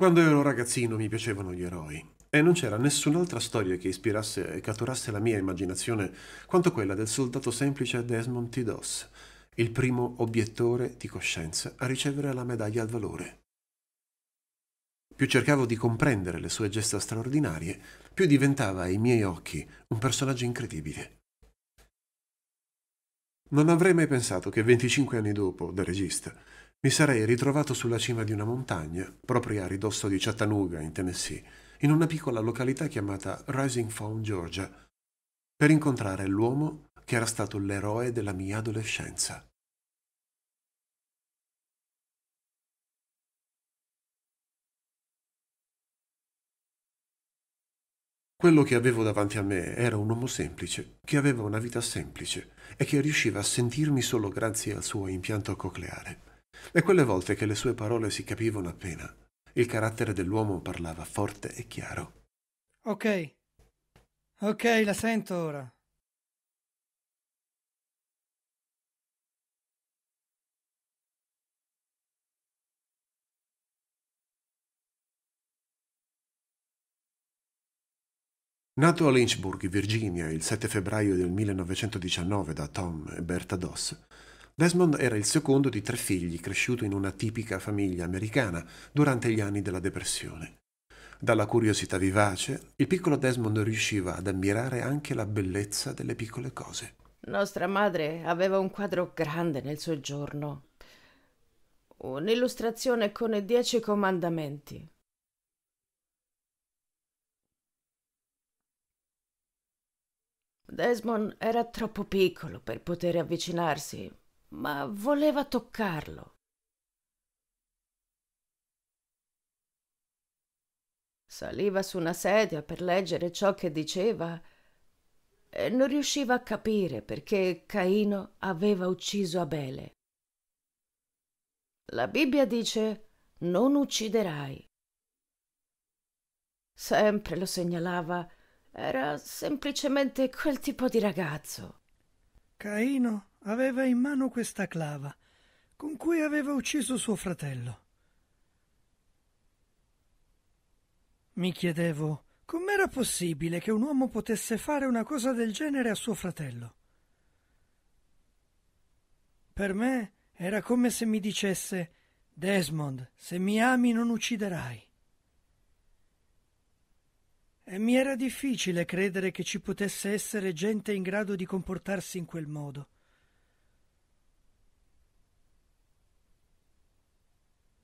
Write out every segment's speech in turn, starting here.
Quando ero ragazzino mi piacevano gli eroi e non c'era nessun'altra storia che ispirasse e catturasse la mia immaginazione quanto quella del soldato semplice Desmond T. Doss, il primo obiettore di coscienza a ricevere la medaglia al valore. Più cercavo di comprendere le sue gesta straordinarie, più diventava ai miei occhi un personaggio incredibile. Non avrei mai pensato che 25 anni dopo, da regista, mi sarei ritrovato sulla cima di una montagna, proprio a ridosso di Chattanooga, in Tennessee, in una piccola località chiamata Rising Found, Georgia, per incontrare l'uomo che era stato l'eroe della mia adolescenza. Quello che avevo davanti a me era un uomo semplice, che aveva una vita semplice e che riusciva a sentirmi solo grazie al suo impianto cocleare e quelle volte che le sue parole si capivano appena, il carattere dell'uomo parlava forte e chiaro. Ok, ok, la sento ora. Nato a Lynchburg, Virginia, il 7 febbraio del 1919 da Tom e Bertha Doss, Desmond era il secondo di tre figli cresciuto in una tipica famiglia americana durante gli anni della depressione. Dalla curiosità vivace, il piccolo Desmond riusciva ad ammirare anche la bellezza delle piccole cose. Nostra madre aveva un quadro grande nel soggiorno, un'illustrazione con i dieci comandamenti. Desmond era troppo piccolo per poter avvicinarsi, ma voleva toccarlo. Saliva su una sedia per leggere ciò che diceva e non riusciva a capire perché Caino aveva ucciso Abele. La Bibbia dice non ucciderai. Sempre lo segnalava, era semplicemente quel tipo di ragazzo. Caino aveva in mano questa clava con cui aveva ucciso suo fratello. Mi chiedevo com'era possibile che un uomo potesse fare una cosa del genere a suo fratello. Per me era come se mi dicesse Desmond, se mi ami non ucciderai. E mi era difficile credere che ci potesse essere gente in grado di comportarsi in quel modo.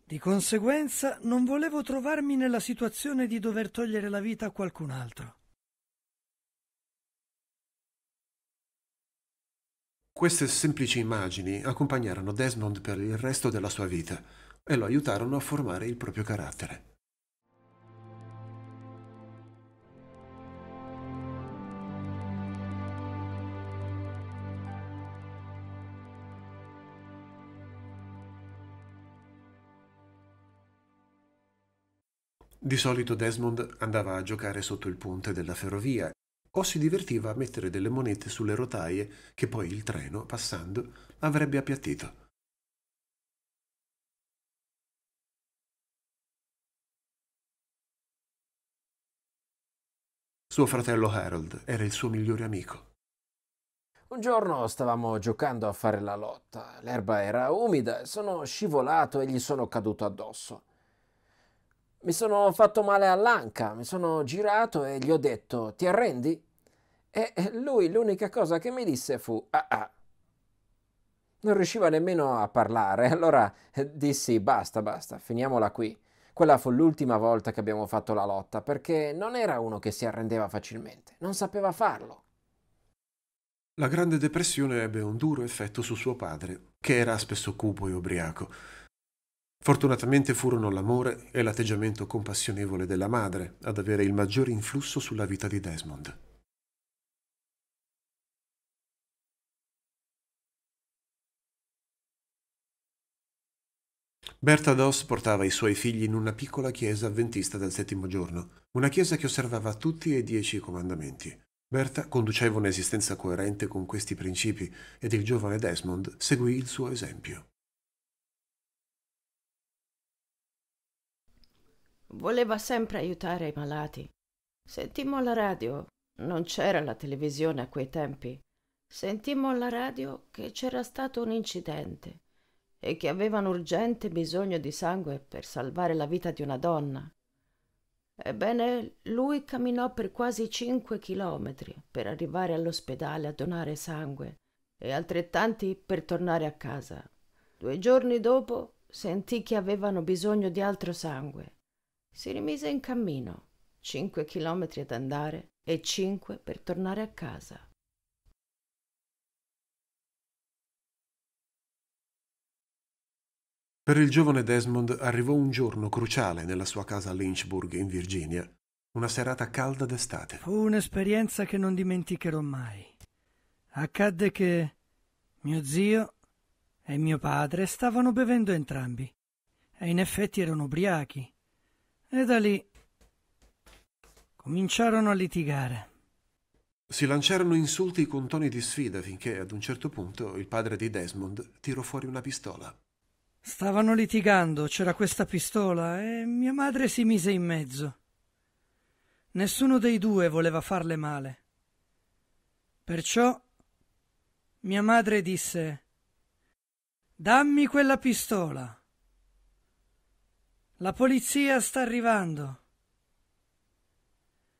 Di conseguenza non volevo trovarmi nella situazione di dover togliere la vita a qualcun altro. Queste semplici immagini accompagnarono Desmond per il resto della sua vita e lo aiutarono a formare il proprio carattere. Di solito Desmond andava a giocare sotto il ponte della ferrovia o si divertiva a mettere delle monete sulle rotaie che poi il treno, passando, avrebbe appiattito. Suo fratello Harold era il suo migliore amico. Un giorno stavamo giocando a fare la lotta. L'erba era umida, sono scivolato e gli sono caduto addosso mi sono fatto male all'anca, mi sono girato e gli ho detto ti arrendi? E lui l'unica cosa che mi disse fu ah ah. Non riusciva nemmeno a parlare, allora dissi basta, basta, finiamola qui. Quella fu l'ultima volta che abbiamo fatto la lotta perché non era uno che si arrendeva facilmente, non sapeva farlo. La Grande Depressione ebbe un duro effetto su suo padre, che era spesso cupo e ubriaco. Fortunatamente furono l'amore e l'atteggiamento compassionevole della madre ad avere il maggiore influsso sulla vita di Desmond. Berta Doss portava i suoi figli in una piccola chiesa avventista del settimo giorno, una chiesa che osservava tutti e dieci i comandamenti. Berta conduceva un'esistenza coerente con questi principi ed il giovane Desmond seguì il suo esempio. Voleva sempre aiutare i malati. Sentimmo la radio. Non c'era la televisione a quei tempi. Sentimmo alla radio che c'era stato un incidente e che avevano urgente bisogno di sangue per salvare la vita di una donna. Ebbene, lui camminò per quasi cinque chilometri per arrivare all'ospedale a donare sangue e altrettanti per tornare a casa. Due giorni dopo sentì che avevano bisogno di altro sangue si rimise in cammino, cinque chilometri ad andare e cinque per tornare a casa. Per il giovane Desmond arrivò un giorno cruciale nella sua casa a Lynchburg, in Virginia, una serata calda d'estate. Fu un'esperienza che non dimenticherò mai. Accadde che mio zio e mio padre stavano bevendo entrambi e in effetti erano ubriachi. E da lì cominciarono a litigare. Si lanciarono insulti con toni di sfida finché ad un certo punto il padre di Desmond tirò fuori una pistola. Stavano litigando, c'era questa pistola e mia madre si mise in mezzo. Nessuno dei due voleva farle male. Perciò mia madre disse Dammi quella pistola. La polizia sta arrivando.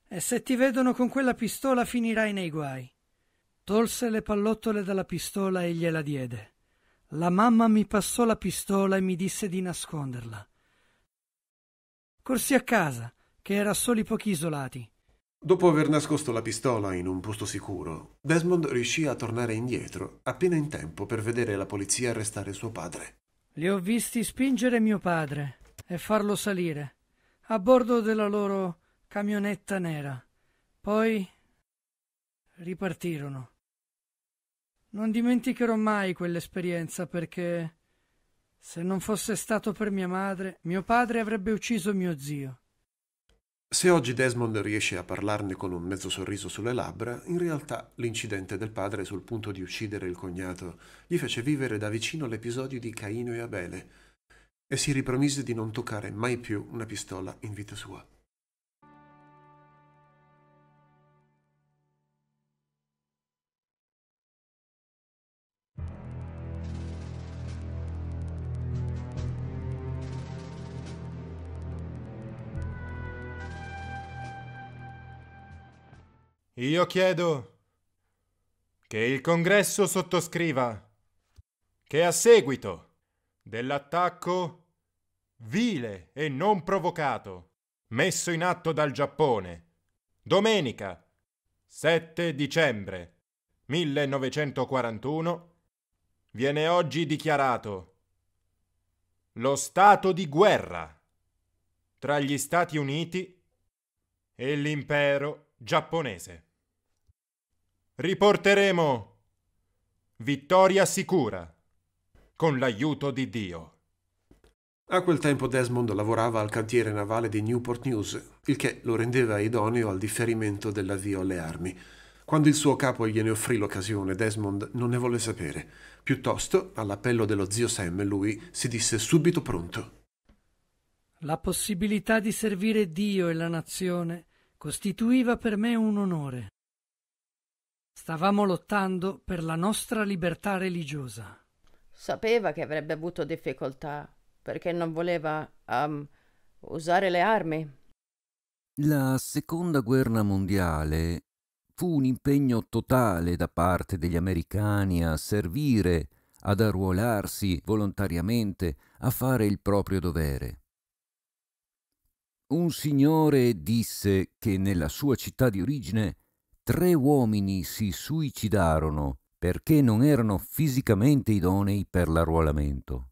E se ti vedono con quella pistola finirai nei guai. Tolse le pallottole dalla pistola e gliela diede. La mamma mi passò la pistola e mi disse di nasconderla. Corsi a casa, che era a soli pochi isolati. Dopo aver nascosto la pistola in un posto sicuro, Desmond riuscì a tornare indietro appena in tempo per vedere la polizia arrestare suo padre. Li ho visti spingere mio padre, e farlo salire a bordo della loro camionetta nera. Poi ripartirono. Non dimenticherò mai quell'esperienza perché se non fosse stato per mia madre, mio padre avrebbe ucciso mio zio. Se oggi Desmond riesce a parlarne con un mezzo sorriso sulle labbra, in realtà l'incidente del padre sul punto di uccidere il cognato gli fece vivere da vicino l'episodio di Caino e Abele, e si ripromise di non toccare mai più una pistola in vita sua. Io chiedo che il congresso sottoscriva che a seguito dell'attacco vile e non provocato messo in atto dal Giappone domenica 7 dicembre 1941 viene oggi dichiarato lo stato di guerra tra gli Stati Uniti e l'impero giapponese. Riporteremo vittoria sicura con l'aiuto di Dio. A quel tempo Desmond lavorava al cantiere navale di Newport News, il che lo rendeva idoneo al differimento dell'avvio alle armi. Quando il suo capo gliene offrì l'occasione, Desmond non ne volle sapere. Piuttosto, all'appello dello zio Sam, lui si disse subito pronto. La possibilità di servire Dio e la nazione costituiva per me un onore. Stavamo lottando per la nostra libertà religiosa. Sapeva che avrebbe avuto difficoltà perché non voleva um, usare le armi. La seconda guerra mondiale fu un impegno totale da parte degli americani a servire, ad arruolarsi volontariamente, a fare il proprio dovere. Un signore disse che nella sua città di origine tre uomini si suicidarono perché non erano fisicamente idonei per l'arruolamento.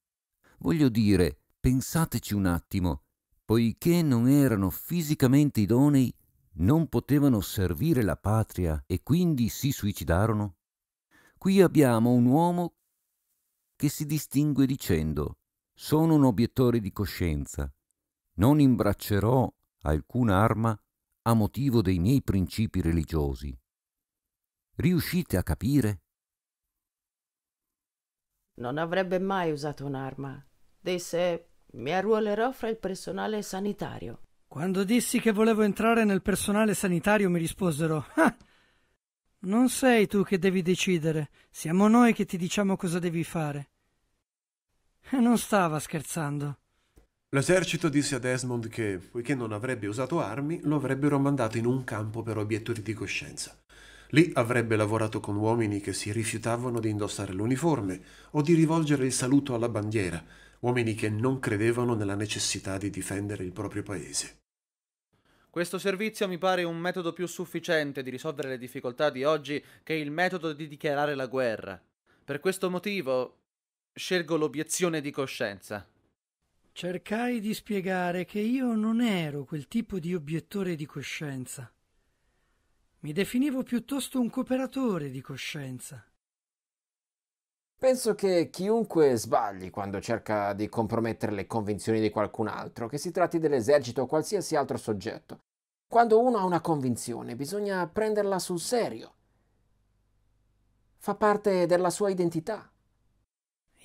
Voglio dire, pensateci un attimo, poiché non erano fisicamente idonei, non potevano servire la patria e quindi si suicidarono? Qui abbiamo un uomo che si distingue dicendo sono un obiettore di coscienza, non imbraccerò alcuna arma a motivo dei miei principi religiosi. Riuscite a capire? Non avrebbe mai usato un'arma. Disse mi arruolerò fra il personale sanitario. Quando dissi che volevo entrare nel personale sanitario mi risposero ah, Non sei tu che devi decidere, siamo noi che ti diciamo cosa devi fare. E eh, non stava scherzando. L'esercito disse a Desmond che, poiché non avrebbe usato armi, lo avrebbero mandato in un campo per obiettori di coscienza. Lì avrebbe lavorato con uomini che si rifiutavano di indossare l'uniforme o di rivolgere il saluto alla bandiera, uomini che non credevano nella necessità di difendere il proprio paese. Questo servizio mi pare un metodo più sufficiente di risolvere le difficoltà di oggi che il metodo di dichiarare la guerra. Per questo motivo scelgo l'obiezione di coscienza. Cercai di spiegare che io non ero quel tipo di obiettore di coscienza. Mi definivo piuttosto un cooperatore di coscienza. Penso che chiunque sbagli quando cerca di compromettere le convinzioni di qualcun altro, che si tratti dell'esercito o qualsiasi altro soggetto. Quando uno ha una convinzione bisogna prenderla sul serio. Fa parte della sua identità.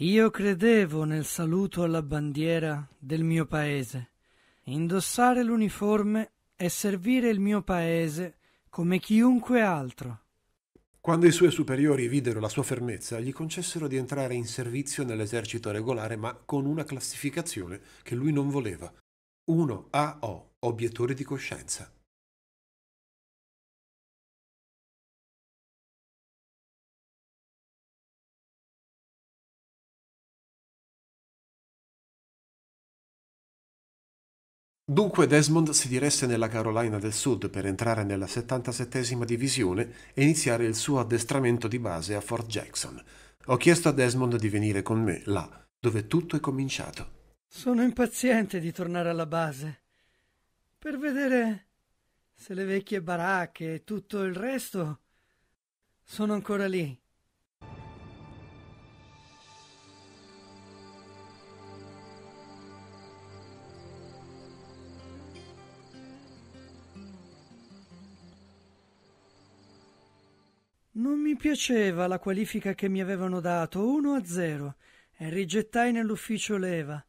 Io credevo nel saluto alla bandiera del mio paese. Indossare l'uniforme e servire il mio paese come chiunque altro. Quando i suoi superiori videro la sua fermezza, gli concessero di entrare in servizio nell'esercito regolare, ma con una classificazione che lui non voleva. 1 AO, obiettore di coscienza. Dunque Desmond si diresse nella Carolina del Sud per entrare nella 77esima divisione e iniziare il suo addestramento di base a Fort Jackson. Ho chiesto a Desmond di venire con me là, dove tutto è cominciato. Sono impaziente di tornare alla base per vedere se le vecchie baracche e tutto il resto sono ancora lì. Non mi piaceva la qualifica che mi avevano dato 1 a 0 e rigettai nell'ufficio leva.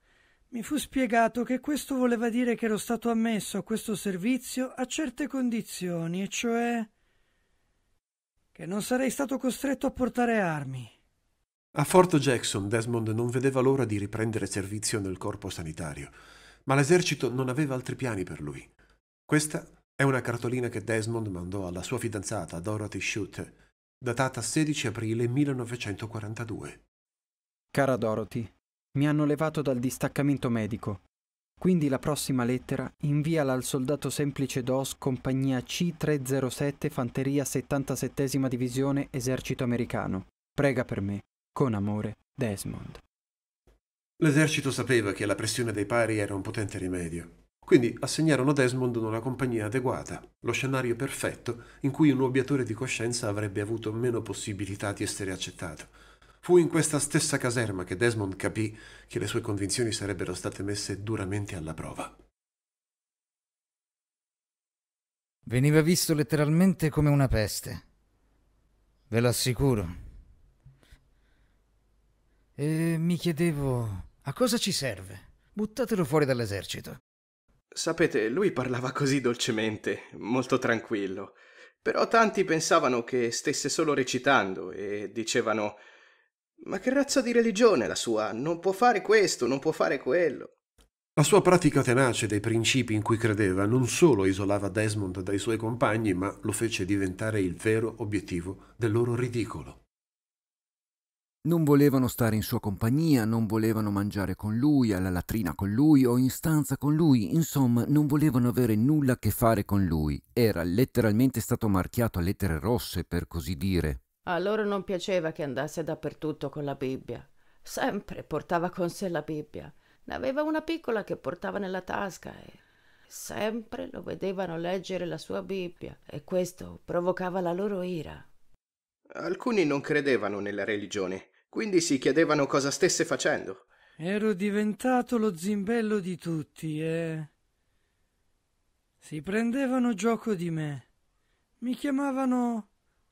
Mi fu spiegato che questo voleva dire che ero stato ammesso a questo servizio a certe condizioni, e cioè che non sarei stato costretto a portare armi. A Fort Jackson Desmond non vedeva l'ora di riprendere servizio nel corpo sanitario, ma l'esercito non aveva altri piani per lui. Questa è una cartolina che Desmond mandò alla sua fidanzata Dorothy Shute datata 16 aprile 1942. Cara Dorothy, mi hanno levato dal distaccamento medico. Quindi la prossima lettera inviala al soldato semplice DOS compagnia C307 Fanteria 77 Divisione Esercito Americano. Prega per me. Con amore, Desmond. L'esercito sapeva che la pressione dei pari era un potente rimedio. Quindi assegnarono Desmond una compagnia adeguata, lo scenario perfetto in cui un obbiatore di coscienza avrebbe avuto meno possibilità di essere accettato. Fu in questa stessa caserma che Desmond capì che le sue convinzioni sarebbero state messe duramente alla prova. Veniva visto letteralmente come una peste. Ve lo assicuro. E mi chiedevo, a cosa ci serve? Buttatelo fuori dall'esercito. Sapete, lui parlava così dolcemente, molto tranquillo, però tanti pensavano che stesse solo recitando e dicevano Ma che razza di religione la sua? Non può fare questo, non può fare quello. La sua pratica tenace dei principi in cui credeva non solo isolava Desmond dai suoi compagni, ma lo fece diventare il vero obiettivo del loro ridicolo. Non volevano stare in sua compagnia, non volevano mangiare con lui, alla latrina con lui o in stanza con lui, insomma non volevano avere nulla a che fare con lui. Era letteralmente stato marchiato a lettere rosse, per così dire. A loro non piaceva che andasse dappertutto con la Bibbia. Sempre portava con sé la Bibbia. Ne aveva una piccola che portava nella tasca e sempre lo vedevano leggere la sua Bibbia e questo provocava la loro ira. Alcuni non credevano nella religione, quindi si chiedevano cosa stesse facendo. Ero diventato lo zimbello di tutti e... Si prendevano gioco di me. Mi chiamavano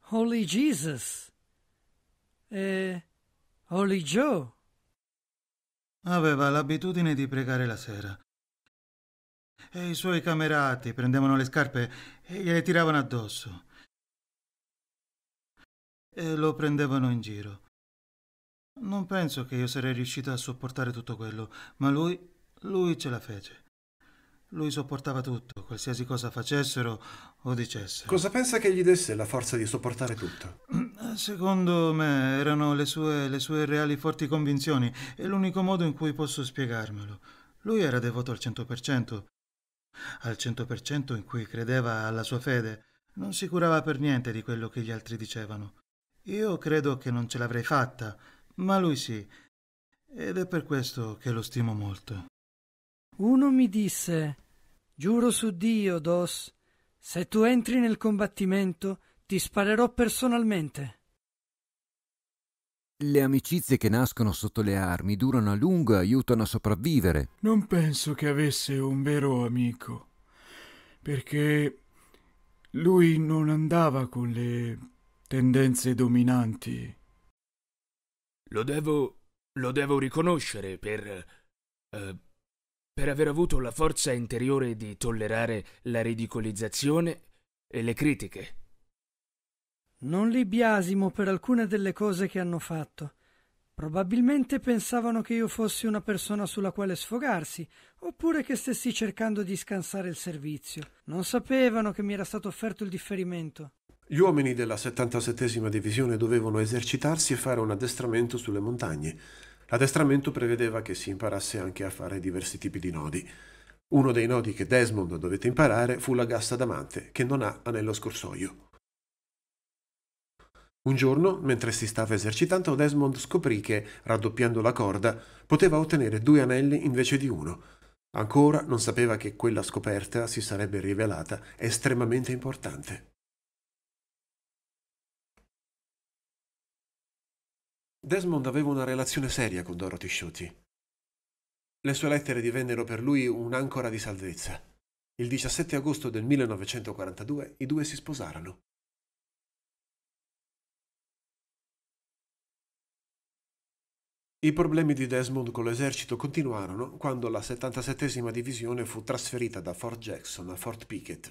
Holy Jesus e Holy Joe. Aveva l'abitudine di pregare la sera. E i suoi camerati prendevano le scarpe e gliele tiravano addosso. E lo prendevano in giro. Non penso che io sarei riuscita a sopportare tutto quello, ma lui, lui ce la fece. Lui sopportava tutto, qualsiasi cosa facessero o dicessero. Cosa pensa che gli desse la forza di sopportare tutto? Secondo me erano le sue, le sue reali forti convinzioni, e l'unico modo in cui posso spiegarmelo. Lui era devoto al 100%, al 100% in cui credeva alla sua fede, non si curava per niente di quello che gli altri dicevano. Io credo che non ce l'avrei fatta, ma lui sì. Ed è per questo che lo stimo molto. Uno mi disse, giuro su Dio, Dos, se tu entri nel combattimento ti sparerò personalmente. Le amicizie che nascono sotto le armi durano a lungo e aiutano a sopravvivere. Non penso che avesse un vero amico, perché lui non andava con le tendenze dominanti lo devo... lo devo riconoscere per... Eh, per aver avuto la forza interiore di tollerare la ridicolizzazione e le critiche. Non li biasimo per alcune delle cose che hanno fatto. Probabilmente pensavano che io fossi una persona sulla quale sfogarsi, oppure che stessi cercando di scansare il servizio. Non sapevano che mi era stato offerto il differimento. Gli uomini della 77esima divisione dovevano esercitarsi e fare un addestramento sulle montagne. L'addestramento prevedeva che si imparasse anche a fare diversi tipi di nodi. Uno dei nodi che Desmond dovette imparare fu la gassa d'amante, che non ha anello scorsoio. Un giorno, mentre si stava esercitando, Desmond scoprì che, raddoppiando la corda, poteva ottenere due anelli invece di uno. Ancora non sapeva che quella scoperta si sarebbe rivelata estremamente importante. Desmond aveva una relazione seria con Dorothy Schutte. Le sue lettere divennero per lui un'ancora di salvezza. Il 17 agosto del 1942 i due si sposarono. I problemi di Desmond con l'esercito continuarono quando la 77esima divisione fu trasferita da Fort Jackson a Fort Pickett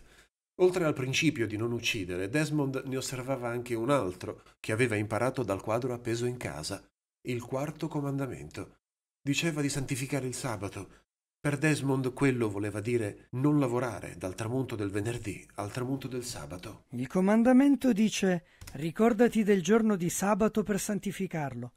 Oltre al principio di non uccidere, Desmond ne osservava anche un altro, che aveva imparato dal quadro appeso in casa, il quarto comandamento. Diceva di santificare il sabato. Per Desmond quello voleva dire non lavorare dal tramonto del venerdì al tramonto del sabato. Il comandamento dice ricordati del giorno di sabato per santificarlo.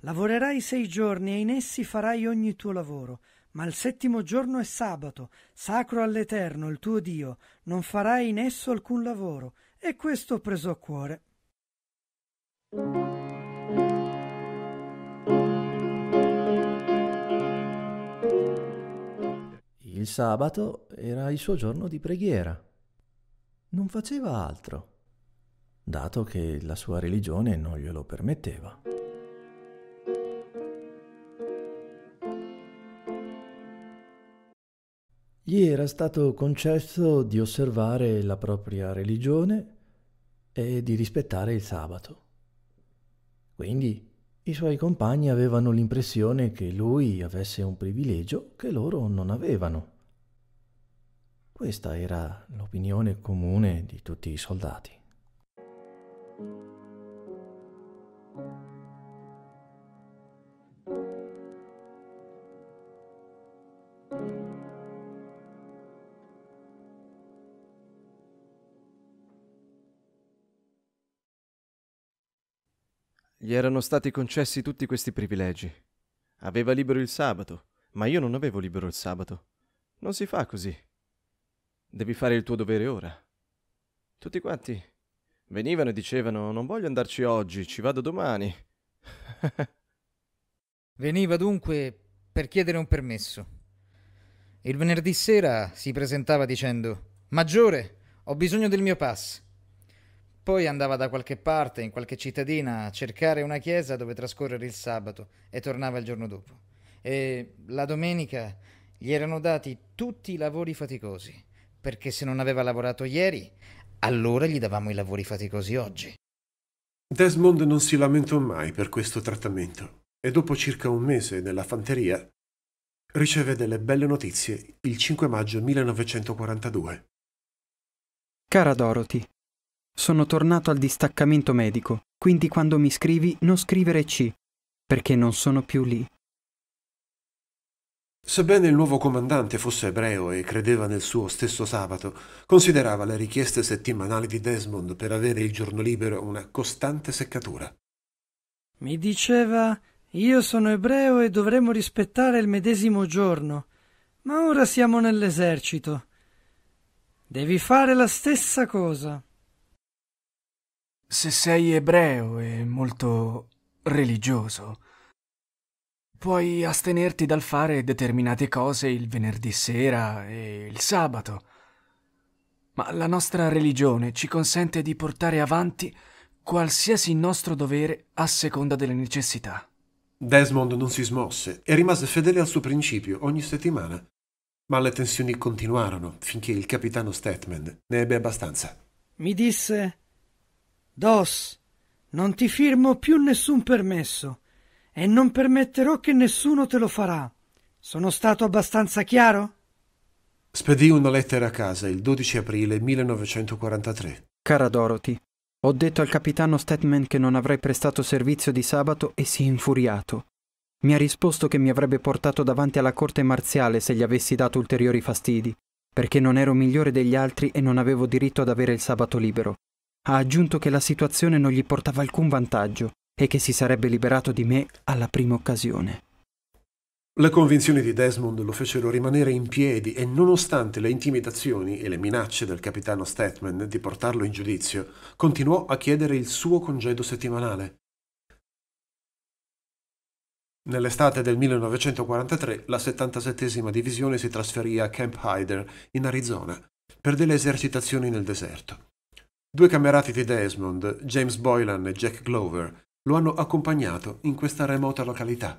Lavorerai sei giorni e in essi farai ogni tuo lavoro ma il settimo giorno è sabato, sacro all'Eterno, il tuo Dio, non farai in esso alcun lavoro, e questo ho preso a cuore. Il sabato era il suo giorno di preghiera. Non faceva altro, dato che la sua religione non glielo permetteva. gli era stato concesso di osservare la propria religione e di rispettare il sabato. Quindi i suoi compagni avevano l'impressione che lui avesse un privilegio che loro non avevano. Questa era l'opinione comune di tutti i soldati. Gli erano stati concessi tutti questi privilegi. Aveva libero il sabato, ma io non avevo libero il sabato. Non si fa così. Devi fare il tuo dovere ora. Tutti quanti venivano e dicevano non voglio andarci oggi, ci vado domani. Veniva dunque per chiedere un permesso. Il venerdì sera si presentava dicendo Maggiore, ho bisogno del mio pass. Poi andava da qualche parte, in qualche cittadina, a cercare una chiesa dove trascorrere il sabato e tornava il giorno dopo. E la domenica gli erano dati tutti i lavori faticosi, perché se non aveva lavorato ieri, allora gli davamo i lavori faticosi oggi. Desmond non si lamentò mai per questo trattamento e dopo circa un mese nella fanteria riceve delle belle notizie il 5 maggio 1942. Cara Dorothy, sono tornato al distaccamento medico, quindi quando mi scrivi non scrivere C, perché non sono più lì. Sebbene il nuovo comandante fosse ebreo e credeva nel suo stesso sabato, considerava le richieste settimanali di Desmond per avere il giorno libero una costante seccatura. Mi diceva io sono ebreo e dovremmo rispettare il medesimo giorno, ma ora siamo nell'esercito. Devi fare la stessa cosa se sei ebreo e molto religioso, puoi astenerti dal fare determinate cose il venerdì sera e il sabato. Ma la nostra religione ci consente di portare avanti qualsiasi nostro dovere a seconda delle necessità. Desmond non si smosse e rimase fedele al suo principio ogni settimana. Ma le tensioni continuarono finché il capitano Statman ne ebbe abbastanza. Mi disse Dos, non ti firmo più nessun permesso e non permetterò che nessuno te lo farà. Sono stato abbastanza chiaro? Spedì una lettera a casa il 12 aprile 1943. Cara Dorothy, ho detto al capitano Statman che non avrei prestato servizio di sabato e si è infuriato. Mi ha risposto che mi avrebbe portato davanti alla corte marziale se gli avessi dato ulteriori fastidi, perché non ero migliore degli altri e non avevo diritto ad avere il sabato libero ha aggiunto che la situazione non gli portava alcun vantaggio e che si sarebbe liberato di me alla prima occasione. Le convinzioni di Desmond lo fecero rimanere in piedi e nonostante le intimidazioni e le minacce del capitano Statman di portarlo in giudizio, continuò a chiedere il suo congedo settimanale. Nell'estate del 1943 la 77esima divisione si trasferì a Camp Hyder, in Arizona, per delle esercitazioni nel deserto. Due camerati di Desmond, James Boylan e Jack Glover, lo hanno accompagnato in questa remota località.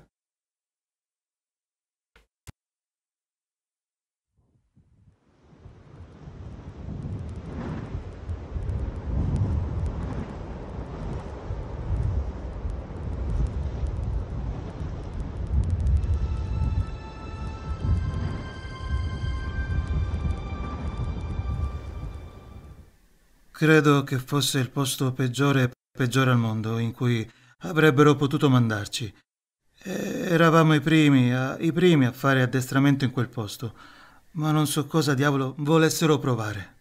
Credo che fosse il posto peggiore, peggiore al mondo in cui avrebbero potuto mandarci. E eravamo i primi, a, i primi a fare addestramento in quel posto, ma non so cosa diavolo volessero provare.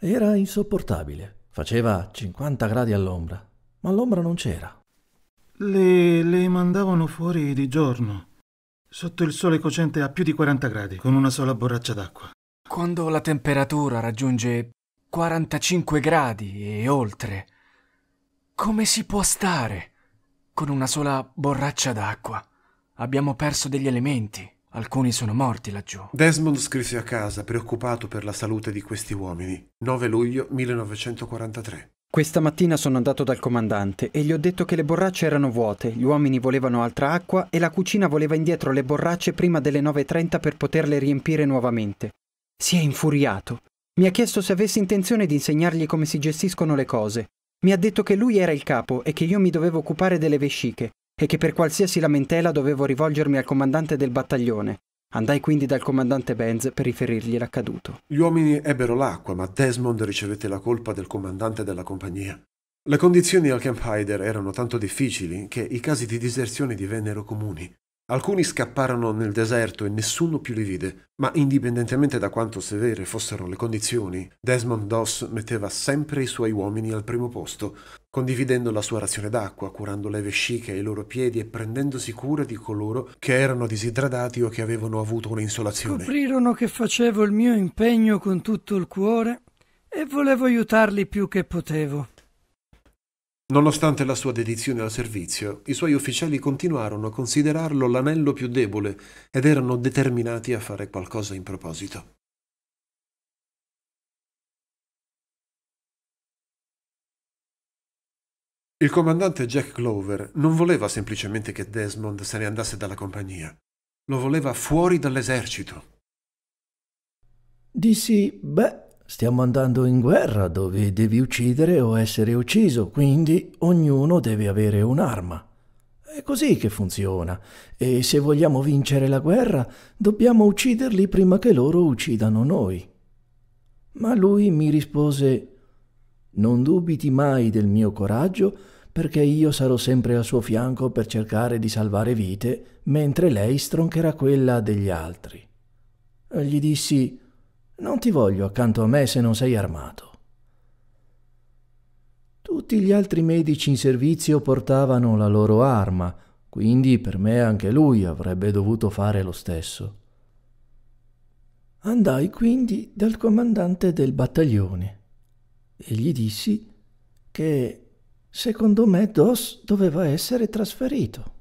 Era insopportabile. Faceva 50 gradi all'ombra, ma l'ombra non c'era. Le, le mandavano fuori di giorno sotto il sole cocente a più di 40 gradi, con una sola borraccia d'acqua. Quando la temperatura raggiunge 45 gradi e oltre, come si può stare con una sola borraccia d'acqua? Abbiamo perso degli elementi. Alcuni sono morti laggiù. Desmond scrisse a casa preoccupato per la salute di questi uomini. 9 luglio 1943. Questa mattina sono andato dal comandante e gli ho detto che le borracce erano vuote, gli uomini volevano altra acqua e la cucina voleva indietro le borracce prima delle 9.30 per poterle riempire nuovamente. Si è infuriato. Mi ha chiesto se avessi intenzione di insegnargli come si gestiscono le cose. Mi ha detto che lui era il capo e che io mi dovevo occupare delle vesciche e che per qualsiasi lamentela dovevo rivolgermi al comandante del battaglione. Andai quindi dal comandante Benz per riferirgli l'accaduto. Gli uomini ebbero l'acqua, ma Desmond ricevette la colpa del comandante della compagnia. Le condizioni al Camp Hyder erano tanto difficili che i casi di diserzione divennero comuni. Alcuni scapparono nel deserto e nessuno più li vide, ma indipendentemente da quanto severe fossero le condizioni, Desmond Doss metteva sempre i suoi uomini al primo posto, condividendo la sua razione d'acqua, curando le vesciche ai loro piedi e prendendosi cura di coloro che erano disidratati o che avevano avuto un'insolazione. Scoprirono che facevo il mio impegno con tutto il cuore e volevo aiutarli più che potevo. Nonostante la sua dedizione al servizio, i suoi ufficiali continuarono a considerarlo l'anello più debole ed erano determinati a fare qualcosa in proposito. Il comandante Jack Glover non voleva semplicemente che Desmond se ne andasse dalla compagnia, lo voleva fuori dall'esercito. Dissi, beh, Stiamo andando in guerra dove devi uccidere o essere ucciso, quindi ognuno deve avere un'arma. È così che funziona. E se vogliamo vincere la guerra, dobbiamo ucciderli prima che loro uccidano noi. Ma lui mi rispose Non dubiti mai del mio coraggio, perché io sarò sempre al suo fianco per cercare di salvare vite, mentre lei stroncherà quella degli altri. Gli dissi non ti voglio accanto a me se non sei armato. Tutti gli altri medici in servizio portavano la loro arma, quindi per me anche lui avrebbe dovuto fare lo stesso. Andai quindi dal comandante del battaglione e gli dissi che secondo me Dos doveva essere trasferito.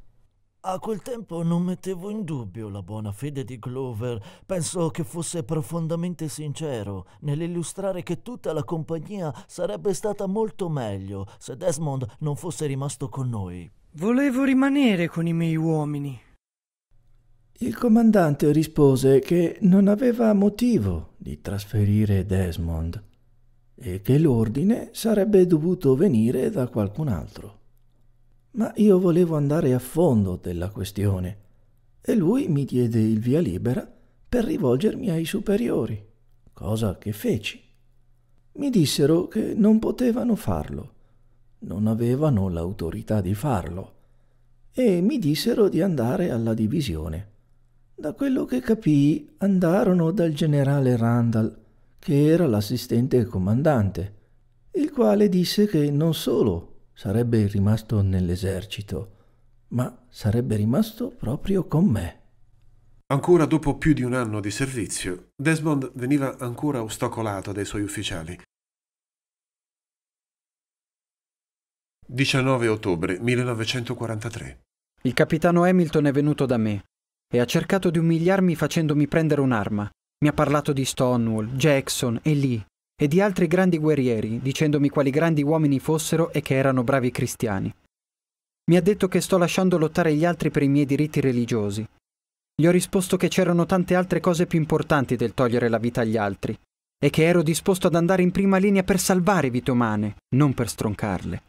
A quel tempo non mettevo in dubbio la buona fede di Glover, penso che fosse profondamente sincero nell'illustrare che tutta la compagnia sarebbe stata molto meglio se Desmond non fosse rimasto con noi. Volevo rimanere con i miei uomini. Il comandante rispose che non aveva motivo di trasferire Desmond e che l'ordine sarebbe dovuto venire da qualcun altro ma io volevo andare a fondo della questione e lui mi diede il via libera per rivolgermi ai superiori, cosa che feci. Mi dissero che non potevano farlo, non avevano l'autorità di farlo, e mi dissero di andare alla divisione. Da quello che capii, andarono dal generale Randall, che era l'assistente comandante, il quale disse che non solo sarebbe rimasto nell'esercito, ma sarebbe rimasto proprio con me. Ancora dopo più di un anno di servizio, Desmond veniva ancora ostacolato dai suoi ufficiali. 19 ottobre 1943. Il capitano Hamilton è venuto da me e ha cercato di umiliarmi facendomi prendere un'arma. Mi ha parlato di Stonewall, Jackson e Lee e di altri grandi guerrieri, dicendomi quali grandi uomini fossero e che erano bravi cristiani. Mi ha detto che sto lasciando lottare gli altri per i miei diritti religiosi. Gli ho risposto che c'erano tante altre cose più importanti del togliere la vita agli altri, e che ero disposto ad andare in prima linea per salvare vite umane, non per stroncarle.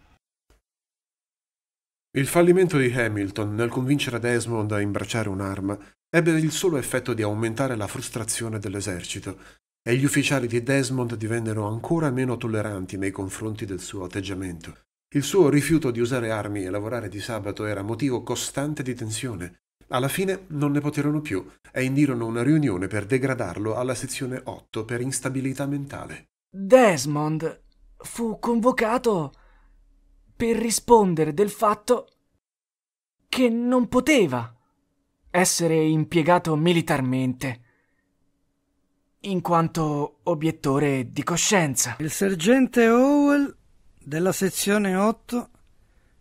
Il fallimento di Hamilton nel convincere Desmond a imbracciare un'arma ebbe il solo effetto di aumentare la frustrazione dell'esercito, e gli ufficiali di Desmond divennero ancora meno tolleranti nei confronti del suo atteggiamento. Il suo rifiuto di usare armi e lavorare di sabato era motivo costante di tensione. Alla fine non ne poterono più e indirono una riunione per degradarlo alla sezione 8 per instabilità mentale. Desmond fu convocato per rispondere del fatto che non poteva essere impiegato militarmente in quanto obiettore di coscienza. Il sergente Howell della sezione 8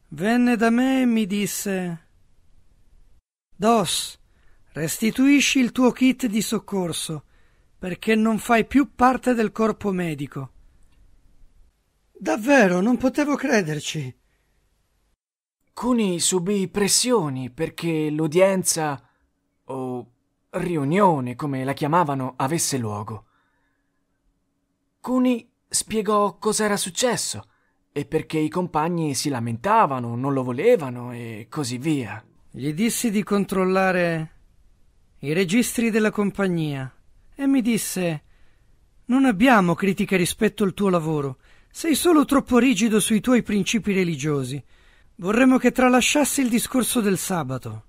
venne da me e mi disse Dos, restituisci il tuo kit di soccorso, perché non fai più parte del corpo medico. Davvero, non potevo crederci. Cuni subì pressioni perché l'udienza o riunione, come la chiamavano, avesse luogo. Cuni spiegò cosa era successo e perché i compagni si lamentavano, non lo volevano e così via. Gli dissi di controllare i registri della compagnia e mi disse Non abbiamo critiche rispetto al tuo lavoro, sei solo troppo rigido sui tuoi principi religiosi. Vorremmo che tralasciassi il discorso del sabato.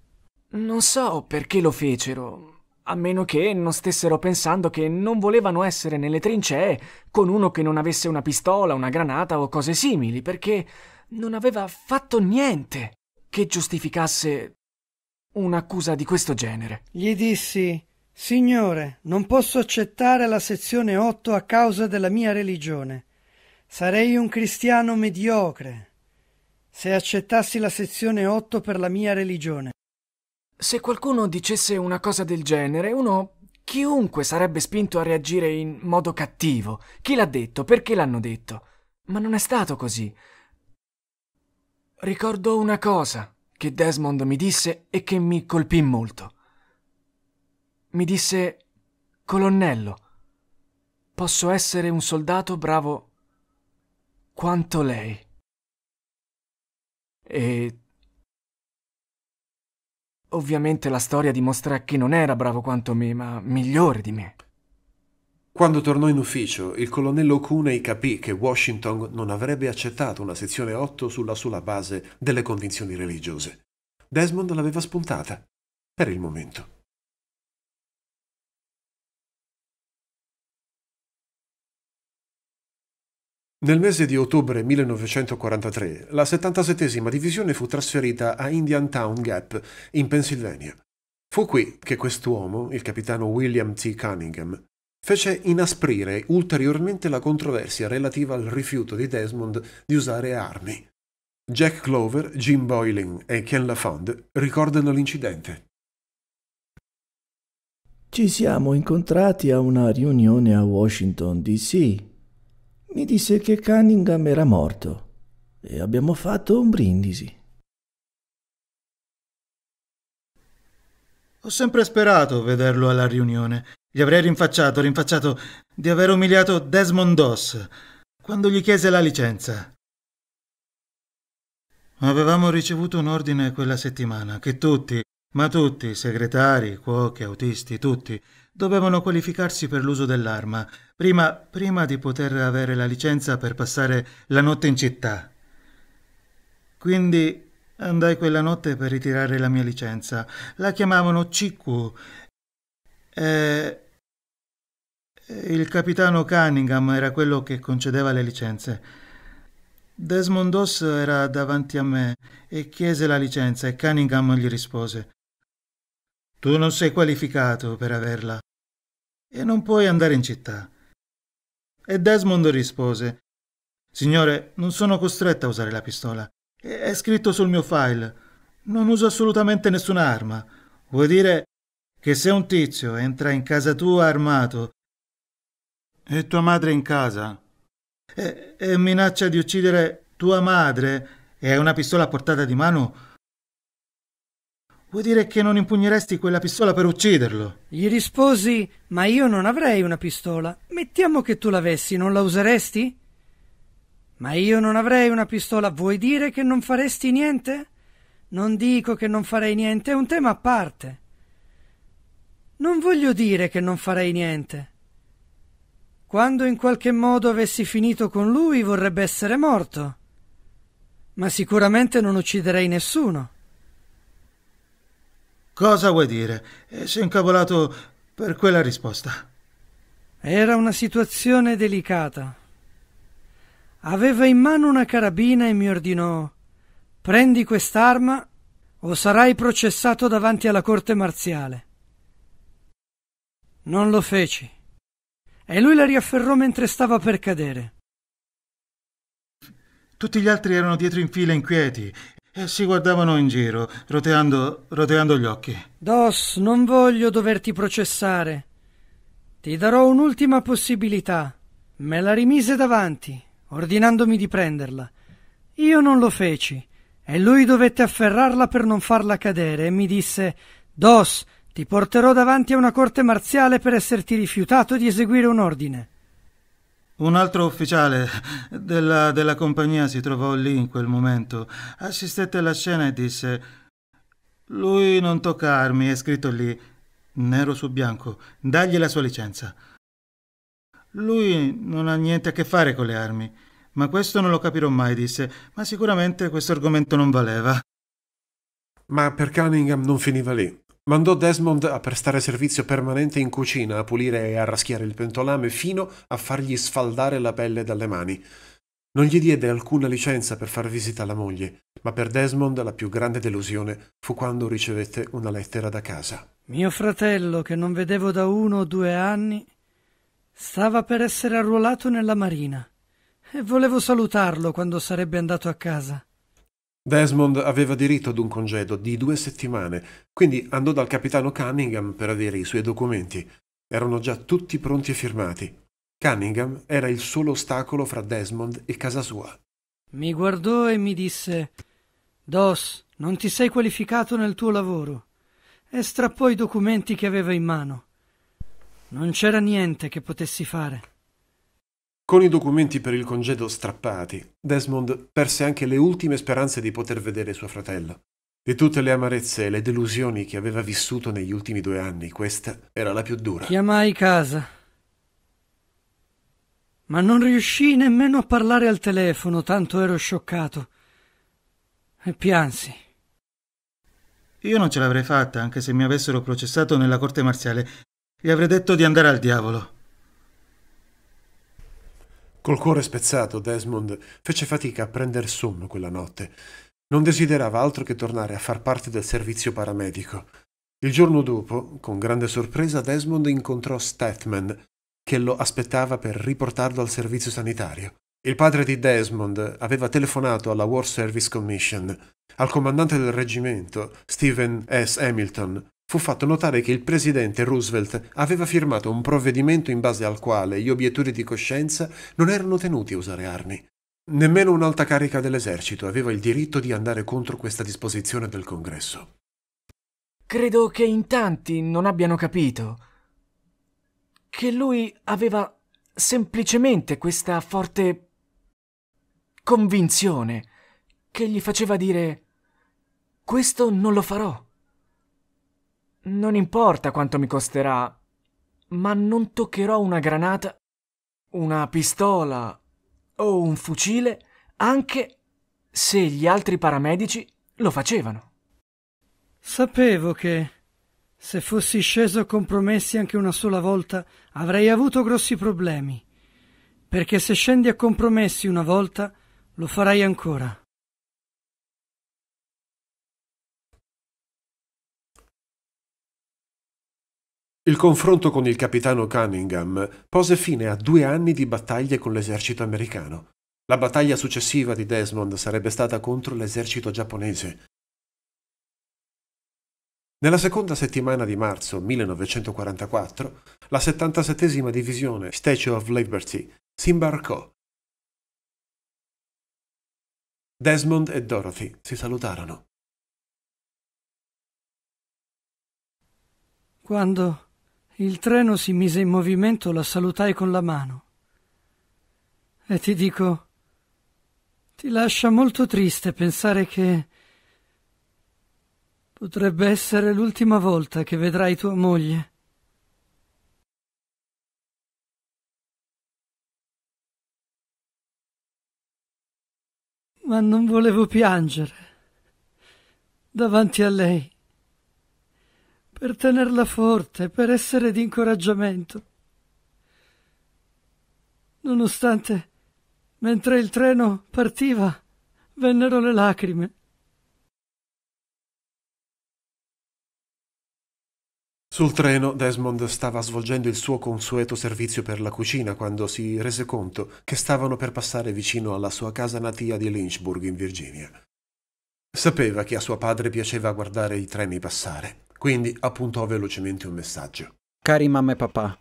Non so perché lo fecero, a meno che non stessero pensando che non volevano essere nelle trincee con uno che non avesse una pistola, una granata o cose simili, perché non aveva fatto niente che giustificasse un'accusa di questo genere. Gli dissi Signore, non posso accettare la sezione 8 a causa della mia religione. Sarei un cristiano mediocre se accettassi la sezione 8 per la mia religione. Se qualcuno dicesse una cosa del genere, uno Chiunque sarebbe spinto a reagire in modo cattivo. Chi l'ha detto? Perché l'hanno detto? Ma non è stato così. Ricordo una cosa che Desmond mi disse e che mi colpì molto. Mi disse, colonnello, posso essere un soldato bravo quanto lei. E Ovviamente la storia dimostra che non era bravo quanto me, ma migliore di me. Quando tornò in ufficio, il colonnello Cunei capì che Washington non avrebbe accettato una sezione 8 sulla sola base delle convinzioni religiose. Desmond l'aveva spuntata. Per il momento. Nel mese di ottobre 1943 la 77esima divisione fu trasferita a Indiantown Gap, in Pennsylvania. Fu qui che quest'uomo, il capitano William T. Cunningham, fece inasprire ulteriormente la controversia relativa al rifiuto di Desmond di usare armi. Jack Clover, Jim Boyling e Ken LaFond ricordano l'incidente. Ci siamo incontrati a una riunione a Washington, D.C mi disse che Cunningham era morto e abbiamo fatto un brindisi. Ho sempre sperato vederlo alla riunione. Gli avrei rinfacciato, rinfacciato di aver umiliato Desmond Doss quando gli chiese la licenza. Avevamo ricevuto un ordine quella settimana che tutti, ma tutti, segretari, cuochi, autisti, tutti, dovevano qualificarsi per l'uso dell'arma, prima, prima di poter avere la licenza per passare la notte in città. Quindi andai quella notte per ritirare la mia licenza. La chiamavano Ciccu. E... Eh, il capitano Cunningham era quello che concedeva le licenze. Desmond Doss era davanti a me e chiese la licenza e Cunningham gli rispose Tu non sei qualificato per averla e non puoi andare in città. E Desmond rispose Signore, non sono costretto a usare la pistola. È scritto sul mio file. Non uso assolutamente nessuna arma. Vuol dire che se un tizio entra in casa tua armato e tua madre in casa e, e minaccia di uccidere tua madre e hai una pistola a portata di mano, Vuoi dire che non impugneresti quella pistola per ucciderlo? Gli risposi: Ma io non avrei una pistola. Mettiamo che tu l'avessi, non la useresti? Ma io non avrei una pistola. Vuoi dire che non faresti niente? Non dico che non farei niente, è un tema a parte. Non voglio dire che non farei niente. Quando in qualche modo avessi finito con lui vorrebbe essere morto. Ma sicuramente non ucciderei nessuno. Cosa vuoi dire? Eh, si è incavolato per quella risposta. Era una situazione delicata. Aveva in mano una carabina e mi ordinò Prendi quest'arma o sarai processato davanti alla corte marziale. Non lo feci. E lui la riafferrò mentre stava per cadere. Tutti gli altri erano dietro in fila inquieti e eh, si guardavano in giro, roteando, roteando gli occhi. Dos, non voglio doverti processare. Ti darò un'ultima possibilità. Me la rimise davanti, ordinandomi di prenderla. Io non lo feci e lui dovette afferrarla per non farla cadere e mi disse Dos, ti porterò davanti a una corte marziale per esserti rifiutato di eseguire un ordine. Un altro ufficiale della, della compagnia si trovò lì in quel momento, assistette alla scena e disse Lui non toccarmi, è scritto lì, nero su bianco, dagli la sua licenza. Lui non ha niente a che fare con le armi, ma questo non lo capirò mai, disse, ma sicuramente questo argomento non valeva. Ma per Cunningham non finiva lì. Mandò Desmond a prestare servizio permanente in cucina, a pulire e a raschiare il pentolame fino a fargli sfaldare la pelle dalle mani. Non gli diede alcuna licenza per far visita alla moglie, ma per Desmond la più grande delusione fu quando ricevette una lettera da casa. Mio fratello, che non vedevo da uno o due anni, stava per essere arruolato nella marina e volevo salutarlo quando sarebbe andato a casa. Desmond aveva diritto ad un congedo di due settimane, quindi andò dal capitano Cunningham per avere i suoi documenti. Erano già tutti pronti e firmati. Cunningham era il solo ostacolo fra Desmond e casa sua. Mi guardò e mi disse Dos, non ti sei qualificato nel tuo lavoro. E strappò i documenti che aveva in mano. Non c'era niente che potessi fare. Con i documenti per il congedo strappati, Desmond perse anche le ultime speranze di poter vedere suo fratello. Di tutte le amarezze e le delusioni che aveva vissuto negli ultimi due anni, questa era la più dura. Chiamai casa. Ma non riuscii nemmeno a parlare al telefono, tanto ero scioccato. E piansi. Io non ce l'avrei fatta, anche se mi avessero processato nella corte marziale. Gli avrei detto di andare al diavolo. Col cuore spezzato, Desmond fece fatica a prender sonno quella notte. Non desiderava altro che tornare a far parte del servizio paramedico. Il giorno dopo, con grande sorpresa, Desmond incontrò Statman, che lo aspettava per riportarlo al servizio sanitario. Il padre di Desmond aveva telefonato alla War Service Commission, al comandante del reggimento, Stephen S. Hamilton, fu fatto notare che il presidente Roosevelt aveva firmato un provvedimento in base al quale gli obiettori di coscienza non erano tenuti a usare armi. Nemmeno un'alta carica dell'esercito aveva il diritto di andare contro questa disposizione del Congresso. Credo che in tanti non abbiano capito che lui aveva semplicemente questa forte convinzione che gli faceva dire questo non lo farò. Non importa quanto mi costerà, ma non toccherò una granata, una pistola o un fucile anche se gli altri paramedici lo facevano. Sapevo che se fossi sceso a compromessi anche una sola volta avrei avuto grossi problemi, perché se scendi a compromessi una volta lo farai ancora. Il confronto con il capitano Cunningham pose fine a due anni di battaglie con l'esercito americano. La battaglia successiva di Desmond sarebbe stata contro l'esercito giapponese. Nella seconda settimana di marzo 1944, la 77esima divisione Statue of Liberty si imbarcò. Desmond e Dorothy si salutarono. Quando il treno si mise in movimento, la salutai con la mano. E ti dico, ti lascia molto triste pensare che potrebbe essere l'ultima volta che vedrai tua moglie. Ma non volevo piangere davanti a lei per tenerla forte, per essere di incoraggiamento. Nonostante, mentre il treno partiva, vennero le lacrime. Sul treno Desmond stava svolgendo il suo consueto servizio per la cucina quando si rese conto che stavano per passare vicino alla sua casa natia di Lynchburg in Virginia. Sapeva che a suo padre piaceva guardare i treni passare quindi appuntò velocemente un messaggio. Cari mamma e papà,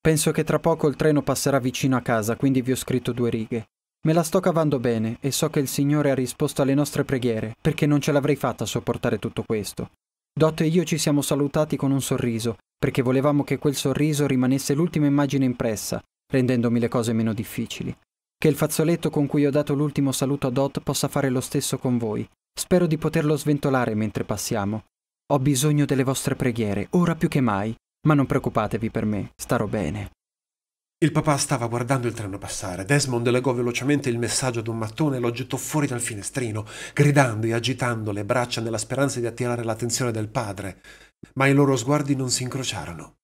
penso che tra poco il treno passerà vicino a casa, quindi vi ho scritto due righe. Me la sto cavando bene e so che il Signore ha risposto alle nostre preghiere, perché non ce l'avrei fatta a sopportare tutto questo. Dot e io ci siamo salutati con un sorriso, perché volevamo che quel sorriso rimanesse l'ultima immagine impressa, rendendomi le cose meno difficili. Che il fazzoletto con cui ho dato l'ultimo saluto a Dot possa fare lo stesso con voi. Spero di poterlo sventolare mentre passiamo. Ho bisogno delle vostre preghiere, ora più che mai, ma non preoccupatevi per me, starò bene. Il papà stava guardando il treno passare. Desmond legò velocemente il messaggio ad un mattone e lo gettò fuori dal finestrino, gridando e agitando le braccia nella speranza di attirare l'attenzione del padre. Ma i loro sguardi non si incrociarono.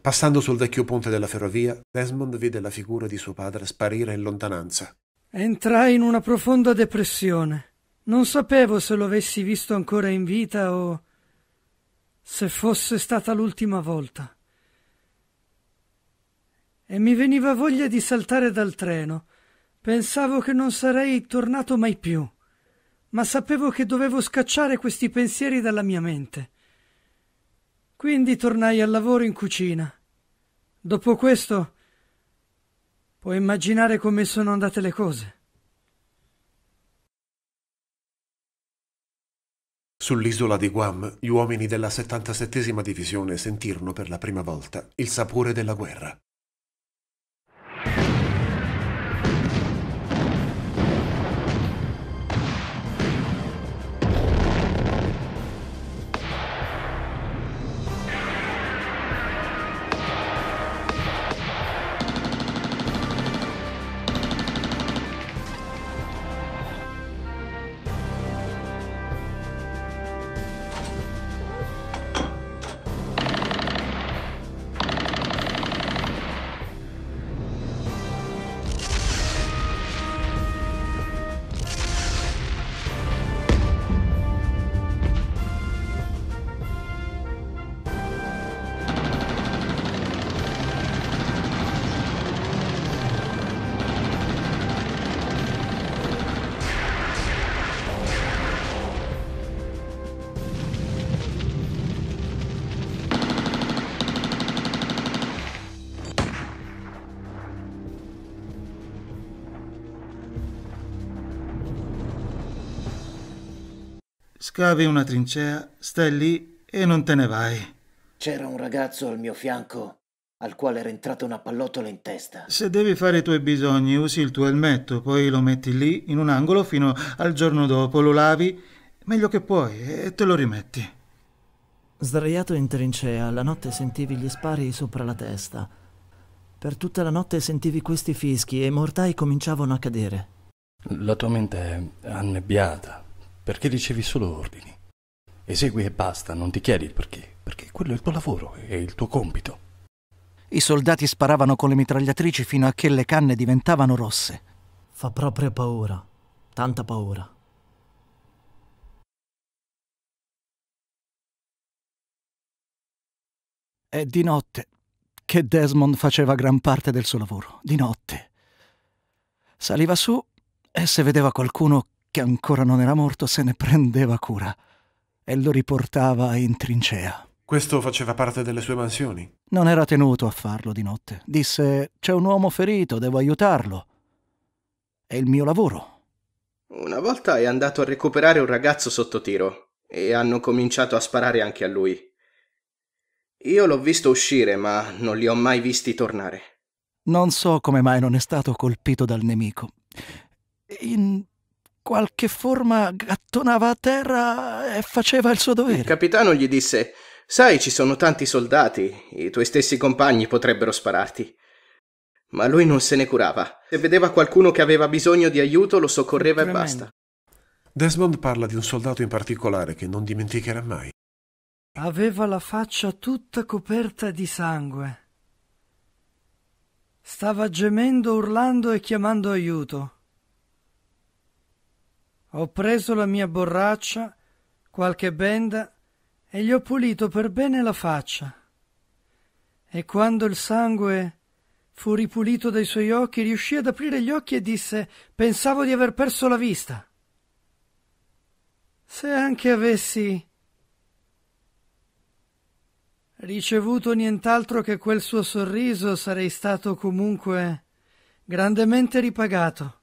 Passando sul vecchio ponte della ferrovia, Desmond vide la figura di suo padre sparire in lontananza. Entrai in una profonda depressione. Non sapevo se lo avessi visto ancora in vita o se fosse stata l'ultima volta. E mi veniva voglia di saltare dal treno. Pensavo che non sarei tornato mai più, ma sapevo che dovevo scacciare questi pensieri dalla mia mente. Quindi tornai al lavoro in cucina. Dopo questo, puoi immaginare come sono andate le cose. Sull'isola di Guam gli uomini della 77 divisione sentirono per la prima volta il sapore della guerra. Scavi una trincea, stai lì e non te ne vai. C'era un ragazzo al mio fianco al quale era entrata una pallottola in testa. Se devi fare i tuoi bisogni, usi il tuo elmetto, poi lo metti lì in un angolo fino al giorno dopo, lo lavi meglio che puoi e te lo rimetti. Sdraiato in trincea, la notte sentivi gli spari sopra la testa. Per tutta la notte sentivi questi fischi e i mortai cominciavano a cadere. La tua mente è annebbiata perché ricevi solo ordini. Esegui e basta, non ti chiedi il perché, perché quello è il tuo lavoro, è il tuo compito. I soldati sparavano con le mitragliatrici fino a che le canne diventavano rosse. Fa proprio paura, tanta paura. È di notte che Desmond faceva gran parte del suo lavoro, di notte. Saliva su e se vedeva qualcuno che ancora non era morto, se ne prendeva cura e lo riportava in trincea. Questo faceva parte delle sue mansioni? Non era tenuto a farlo di notte. Disse: C'è un uomo ferito, devo aiutarlo. È il mio lavoro. Una volta è andato a recuperare un ragazzo sotto tiro e hanno cominciato a sparare anche a lui. Io l'ho visto uscire, ma non li ho mai visti tornare. Non so come mai non è stato colpito dal nemico. In qualche forma gattonava a terra e faceva il suo dovere. Il capitano gli disse: Sai, ci sono tanti soldati, i tuoi stessi compagni potrebbero spararti. Ma lui non se ne curava. Se vedeva qualcuno che aveva bisogno di aiuto, lo soccorreva e basta. Desmond parla di un soldato in particolare che non dimenticherà mai. Aveva la faccia tutta coperta di sangue. Stava gemendo, urlando e chiamando aiuto. Ho preso la mia borraccia, qualche benda e gli ho pulito per bene la faccia. E quando il sangue fu ripulito dai suoi occhi, riuscì ad aprire gli occhi e disse pensavo di aver perso la vista. Se anche avessi ricevuto nient'altro che quel suo sorriso, sarei stato comunque grandemente ripagato.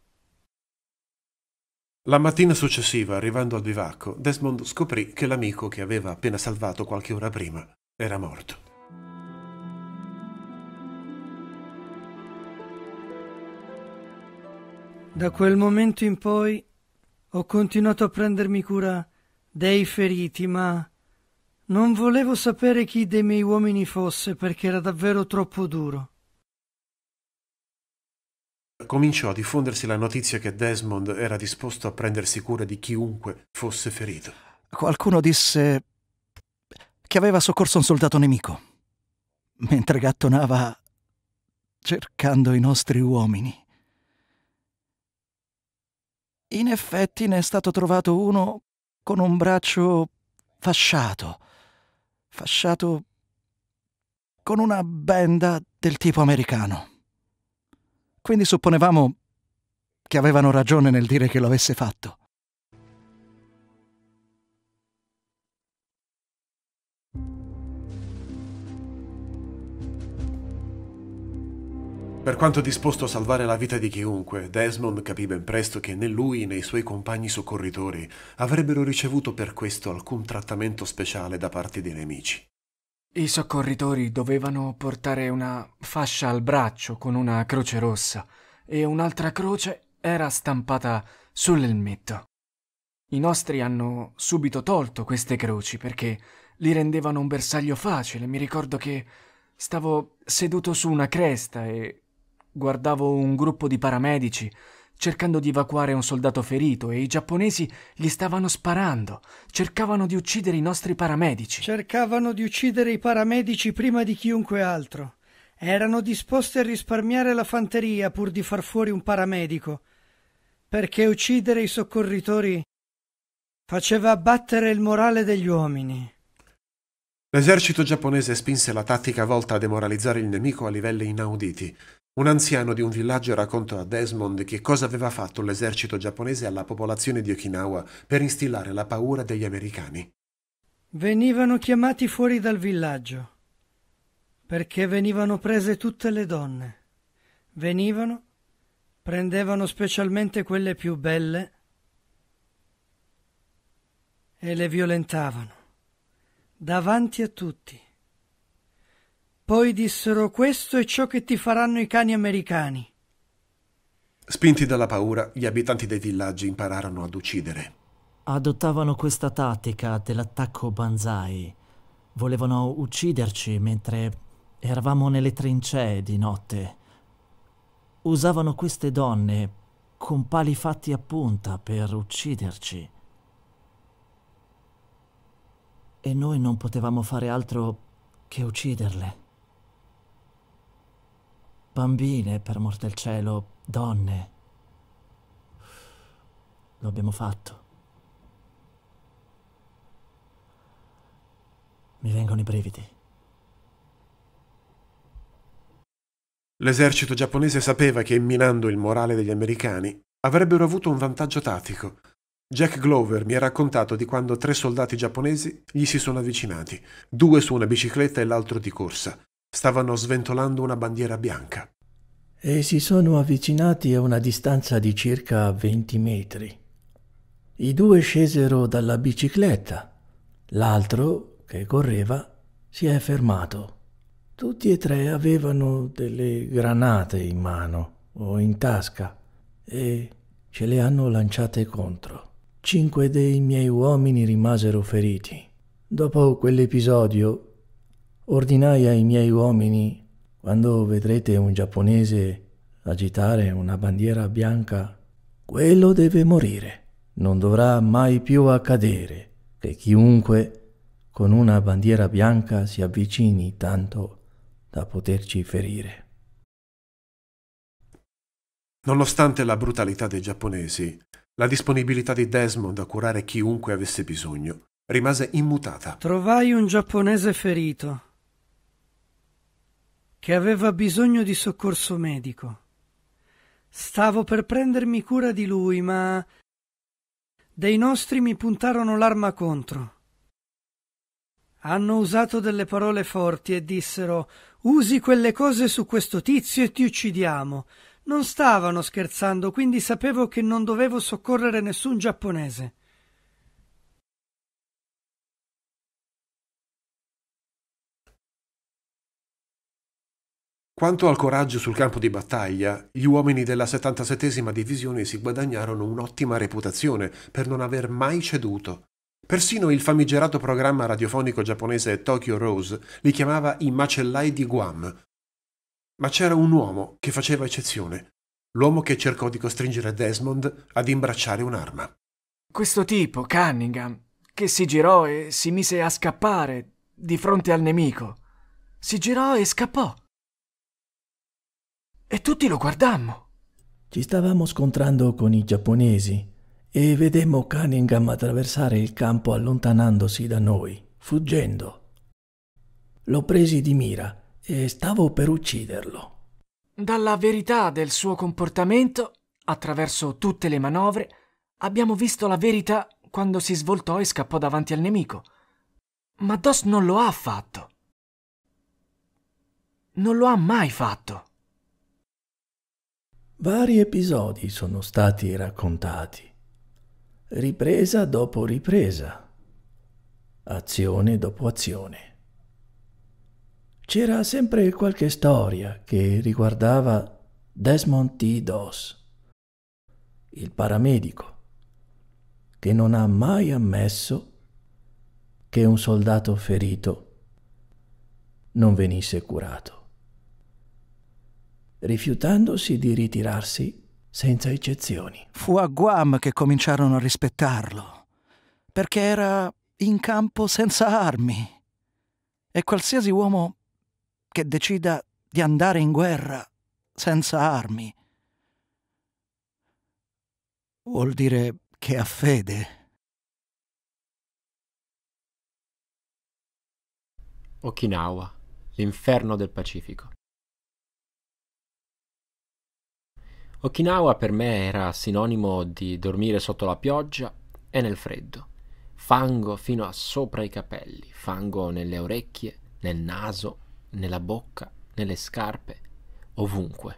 La mattina successiva, arrivando al bivacco, Desmond scoprì che l'amico che aveva appena salvato qualche ora prima era morto. Da quel momento in poi ho continuato a prendermi cura dei feriti, ma non volevo sapere chi dei miei uomini fosse perché era davvero troppo duro cominciò a diffondersi la notizia che Desmond era disposto a prendersi cura di chiunque fosse ferito. Qualcuno disse che aveva soccorso un soldato nemico, mentre gattonava cercando i nostri uomini. In effetti ne è stato trovato uno con un braccio fasciato, fasciato con una benda del tipo americano. Quindi supponevamo che avevano ragione nel dire che lo avesse fatto. Per quanto disposto a salvare la vita di chiunque, Desmond capì ben presto che né lui né i suoi compagni soccorritori avrebbero ricevuto per questo alcun trattamento speciale da parte dei nemici. I soccorritori dovevano portare una fascia al braccio con una croce rossa e un'altra croce era stampata sull'elmetto. I nostri hanno subito tolto queste croci perché li rendevano un bersaglio facile. Mi ricordo che stavo seduto su una cresta e guardavo un gruppo di paramedici cercando di evacuare un soldato ferito e i giapponesi gli stavano sparando, cercavano di uccidere i nostri paramedici. Cercavano di uccidere i paramedici prima di chiunque altro. Erano disposti a risparmiare la fanteria pur di far fuori un paramedico, perché uccidere i soccorritori faceva abbattere il morale degli uomini. L'esercito giapponese spinse la tattica volta a demoralizzare il nemico a livelli inauditi. Un anziano di un villaggio raccontò a Desmond che cosa aveva fatto l'esercito giapponese alla popolazione di Okinawa per instillare la paura degli americani. Venivano chiamati fuori dal villaggio perché venivano prese tutte le donne. Venivano, prendevano specialmente quelle più belle e le violentavano davanti a tutti. Poi dissero questo è ciò che ti faranno i cani americani. Spinti dalla paura, gli abitanti dei villaggi impararono ad uccidere. Adottavano questa tattica dell'attacco banzai. Volevano ucciderci mentre eravamo nelle trincee di notte. Usavano queste donne con pali fatti a punta per ucciderci. E noi non potevamo fare altro che ucciderle. Bambine, per amor del cielo, donne. Lo abbiamo fatto. Mi vengono i brividi. L'esercito giapponese sapeva che minando il morale degli americani avrebbero avuto un vantaggio tattico. Jack Glover mi ha raccontato di quando tre soldati giapponesi gli si sono avvicinati, due su una bicicletta e l'altro di corsa, stavano sventolando una bandiera bianca. E si sono avvicinati a una distanza di circa 20 metri. I due scesero dalla bicicletta. L'altro, che correva, si è fermato. Tutti e tre avevano delle granate in mano o in tasca e ce le hanno lanciate contro. Cinque dei miei uomini rimasero feriti. Dopo quell'episodio Ordinai ai miei uomini, quando vedrete un giapponese agitare una bandiera bianca, quello deve morire. Non dovrà mai più accadere che chiunque con una bandiera bianca si avvicini tanto da poterci ferire. Nonostante la brutalità dei giapponesi, la disponibilità di Desmond a curare chiunque avesse bisogno rimase immutata. Trovai un giapponese ferito che aveva bisogno di soccorso medico. Stavo per prendermi cura di lui, ma dei nostri mi puntarono l'arma contro. Hanno usato delle parole forti e dissero usi quelle cose su questo tizio e ti uccidiamo. Non stavano scherzando, quindi sapevo che non dovevo soccorrere nessun giapponese. Quanto al coraggio sul campo di battaglia, gli uomini della 77esima divisione si guadagnarono un'ottima reputazione per non aver mai ceduto. Persino il famigerato programma radiofonico giapponese Tokyo Rose li chiamava i macellai di Guam. Ma c'era un uomo che faceva eccezione, l'uomo che cercò di costringere Desmond ad imbracciare un'arma. Questo tipo, Cunningham, che si girò e si mise a scappare di fronte al nemico. Si girò e scappò e tutti lo guardammo. Ci stavamo scontrando con i giapponesi e vedemmo Cunningham attraversare il campo allontanandosi da noi, fuggendo. Lo presi di mira e stavo per ucciderlo. Dalla verità del suo comportamento, attraverso tutte le manovre, abbiamo visto la verità quando si svoltò e scappò davanti al nemico. Ma Dos non lo ha fatto. Non lo ha mai fatto. Vari episodi sono stati raccontati, ripresa dopo ripresa, azione dopo azione. C'era sempre qualche storia che riguardava Desmond T. Doss, il paramedico, che non ha mai ammesso che un soldato ferito non venisse curato rifiutandosi di ritirarsi senza eccezioni. Fu a Guam che cominciarono a rispettarlo, perché era in campo senza armi. E qualsiasi uomo che decida di andare in guerra senza armi vuol dire che ha fede. Okinawa, l'inferno del Pacifico. Okinawa per me era sinonimo di dormire sotto la pioggia e nel freddo. Fango fino a sopra i capelli, fango nelle orecchie, nel naso, nella bocca, nelle scarpe, ovunque.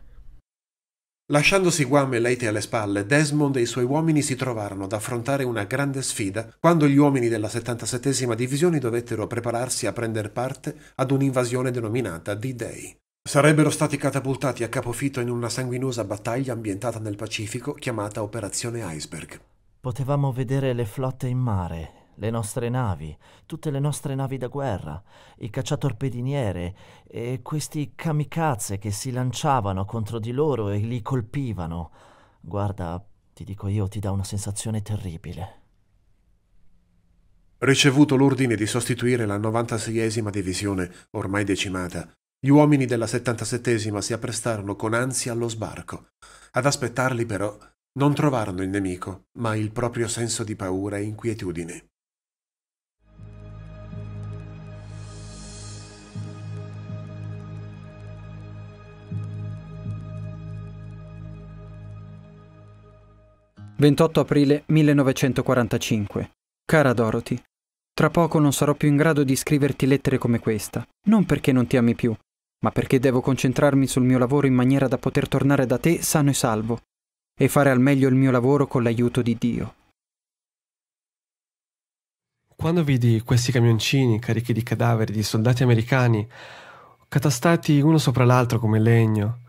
Lasciandosi Guam e Leite alle spalle, Desmond e i suoi uomini si trovarono ad affrontare una grande sfida quando gli uomini della 77 Divisione dovettero prepararsi a prendere parte ad un'invasione denominata D-Day. Sarebbero stati catapultati a capofitto in una sanguinosa battaglia ambientata nel Pacifico chiamata Operazione Iceberg. Potevamo vedere le flotte in mare, le nostre navi, tutte le nostre navi da guerra, i cacciatorpediniere e questi kamikaze che si lanciavano contro di loro e li colpivano. Guarda, ti dico io, ti dà una sensazione terribile. Ricevuto l'ordine di sostituire la 96esima divisione, ormai decimata, gli uomini della 77 si apprestarono con ansia allo sbarco. Ad aspettarli però non trovarono il nemico, ma il proprio senso di paura e inquietudine. «28 aprile 1945. Cara Dorothy, tra poco non sarò più in grado di scriverti lettere come questa, non perché non ti ami più, ma perché devo concentrarmi sul mio lavoro in maniera da poter tornare da te sano e salvo e fare al meglio il mio lavoro con l'aiuto di Dio. Quando vidi questi camioncini carichi di cadaveri di soldati americani, catastati uno sopra l'altro come legno,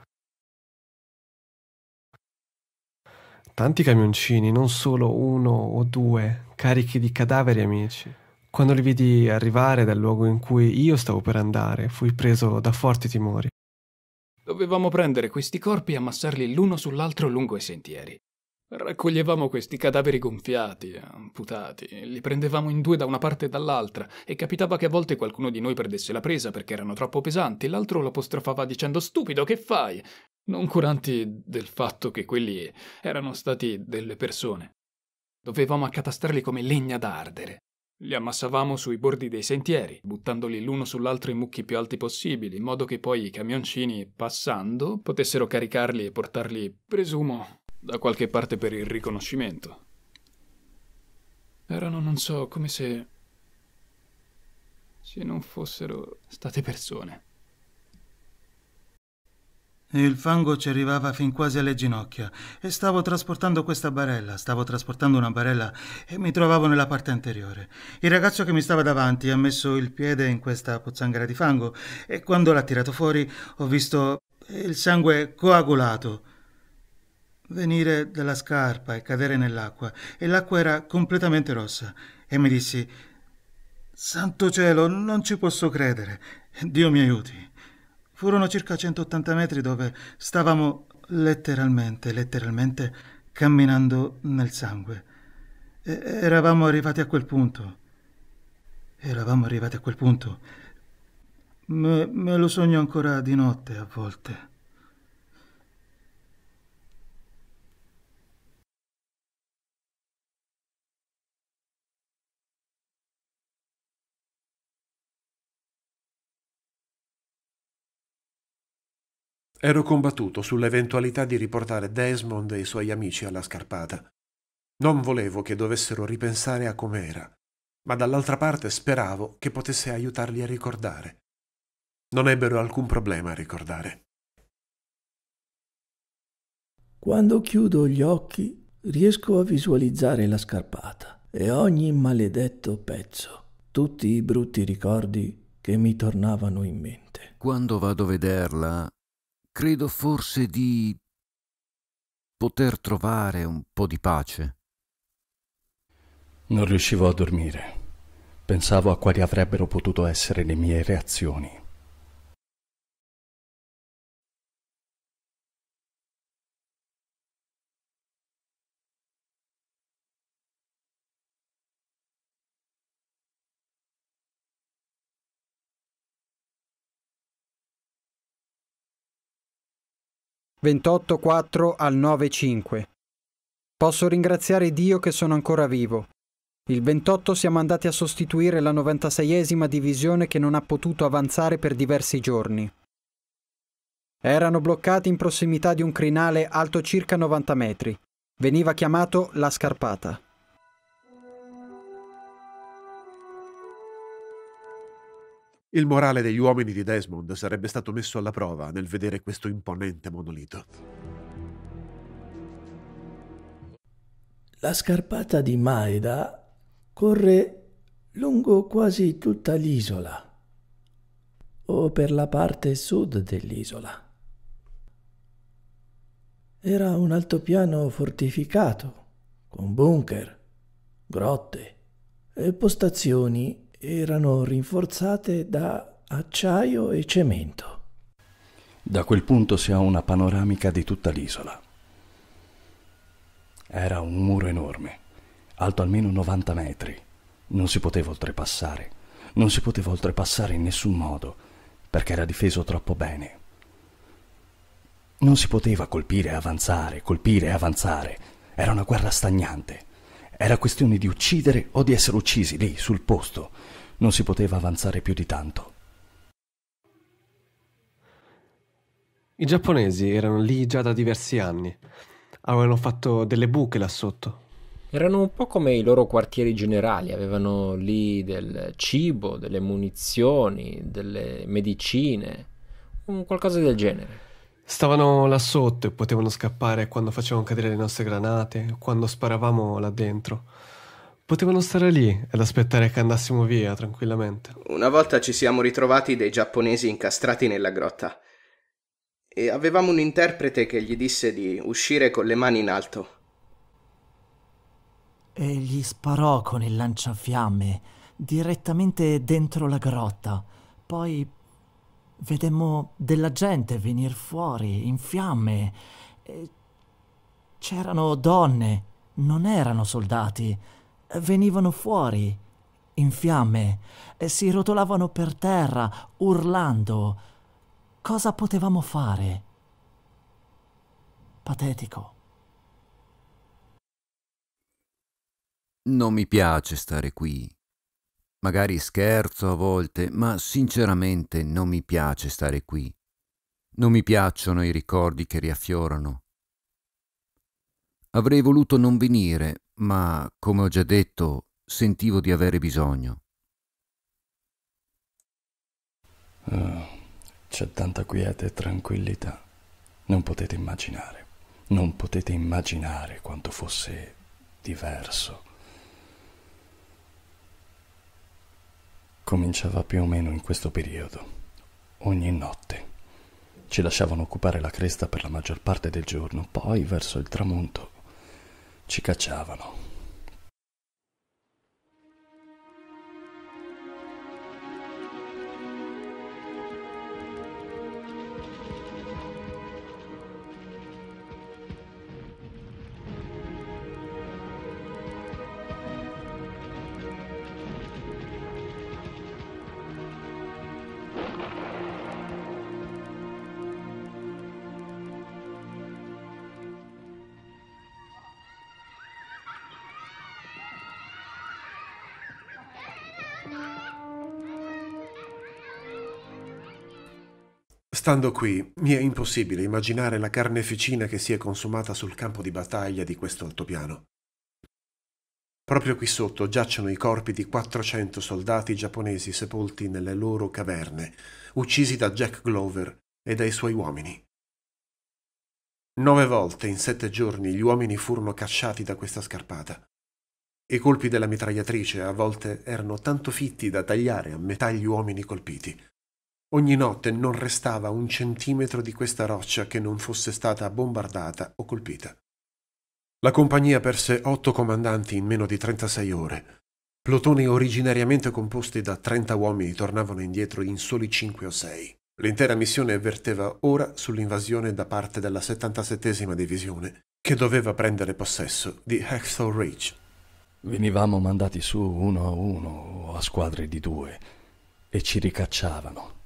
tanti camioncini, non solo uno o due, carichi di cadaveri amici. Quando li vidi arrivare dal luogo in cui io stavo per andare, fui preso da forti timori. Dovevamo prendere questi corpi e ammassarli l'uno sull'altro lungo i sentieri. Raccoglievamo questi cadaveri gonfiati, amputati, li prendevamo in due da una parte e dall'altra, e capitava che a volte qualcuno di noi perdesse la presa perché erano troppo pesanti, l'altro lo apostrofava dicendo stupido, che fai? Non curanti del fatto che quelli erano stati delle persone. Dovevamo accatastarli come legna da ardere. Li ammassavamo sui bordi dei sentieri, buttandoli l'uno sull'altro i mucchi più alti possibili, in modo che poi i camioncini, passando, potessero caricarli e portarli, presumo, da qualche parte per il riconoscimento. Erano, non so, come se... se non fossero state persone. Il fango ci arrivava fin quasi alle ginocchia e stavo trasportando questa barella, stavo trasportando una barella e mi trovavo nella parte anteriore. Il ragazzo che mi stava davanti ha messo il piede in questa pozzanghera di fango e quando l'ha tirato fuori ho visto il sangue coagulato venire dalla scarpa e cadere nell'acqua e l'acqua era completamente rossa e mi dissi Santo cielo, non ci posso credere. Dio mi aiuti. Furono circa 180 metri dove stavamo letteralmente, letteralmente camminando nel sangue. E- eravamo arrivati a quel punto. Eravamo arrivati a quel punto. Me, me lo sogno ancora di notte a volte. Ero combattuto sull'eventualità di riportare Desmond e i suoi amici alla scarpata. Non volevo che dovessero ripensare a com'era, ma dall'altra parte speravo che potesse aiutarli a ricordare. Non ebbero alcun problema a ricordare. Quando chiudo gli occhi riesco a visualizzare la scarpata e ogni maledetto pezzo, tutti i brutti ricordi che mi tornavano in mente. Quando vado a vederla credo forse di poter trovare un po' di pace. Non riuscivo a dormire. Pensavo a quali avrebbero potuto essere le mie reazioni. 28.4 al 9.5. Posso ringraziare Dio che sono ancora vivo. Il 28 siamo andati a sostituire la 96esima divisione che non ha potuto avanzare per diversi giorni. Erano bloccati in prossimità di un crinale alto circa 90 metri. Veniva chiamato la scarpata. Il morale degli uomini di Desmond sarebbe stato messo alla prova nel vedere questo imponente monolito. La scarpata di Maeda corre lungo quasi tutta l'isola, o per la parte sud dell'isola. Era un altopiano fortificato, con bunker, grotte e postazioni erano rinforzate da acciaio e cemento. Da quel punto si ha una panoramica di tutta l'isola. Era un muro enorme, alto almeno 90 metri. Non si poteva oltrepassare, non si poteva oltrepassare in nessun modo, perché era difeso troppo bene. Non si poteva colpire e avanzare, colpire e avanzare. Era una guerra stagnante. Era questione di uccidere o di essere uccisi lì, sul posto. Non si poteva avanzare più di tanto. I giapponesi erano lì già da diversi anni. Avevano fatto delle buche là sotto. Erano un po' come i loro quartieri generali, avevano lì del cibo, delle munizioni, delle medicine, un qualcosa del genere. Stavano là sotto e potevano scappare quando facevano cadere le nostre granate, quando sparavamo là dentro. Potevano stare lì ed aspettare che andassimo via tranquillamente. Una volta ci siamo ritrovati dei giapponesi incastrati nella grotta e avevamo un interprete che gli disse di uscire con le mani in alto. E gli sparò con il lanciafiamme direttamente dentro la grotta. Poi Vedemmo della gente venir fuori in fiamme. C'erano donne, non erano soldati. Venivano fuori in fiamme e si rotolavano per terra, urlando. Cosa potevamo fare? Patetico. Non mi piace stare qui, Magari scherzo a volte, ma sinceramente non mi piace stare qui. Non mi piacciono i ricordi che riaffiorano. Avrei voluto non venire, ma, come ho già detto, sentivo di avere bisogno. Oh, c'è tanta quiete e tranquillità. Non potete immaginare, non potete immaginare quanto fosse diverso cominciava più o meno in questo periodo, ogni notte. Ci lasciavano occupare la cresta per la maggior parte del giorno, poi verso il tramonto ci cacciavano. Stando qui, mi è impossibile immaginare la carneficina che si è consumata sul campo di battaglia di questo altopiano. Proprio qui sotto giacciono i corpi di 400 soldati giapponesi sepolti nelle loro caverne, uccisi da Jack Glover e dai suoi uomini. Nove volte in sette giorni gli uomini furono cacciati da questa scarpata. I colpi della mitragliatrice a volte erano tanto fitti da tagliare a metà gli uomini colpiti. Ogni notte non restava un centimetro di questa roccia che non fosse stata bombardata o colpita. La compagnia perse otto comandanti in meno di 36 ore. Plotoni originariamente composti da 30 uomini tornavano indietro in soli 5 o 6. L'intera missione verteva ora sull'invasione da parte della 77esima divisione, che doveva prendere possesso di Hexthall Ridge. Venivamo mandati su uno a uno o a squadre di due e ci ricacciavano.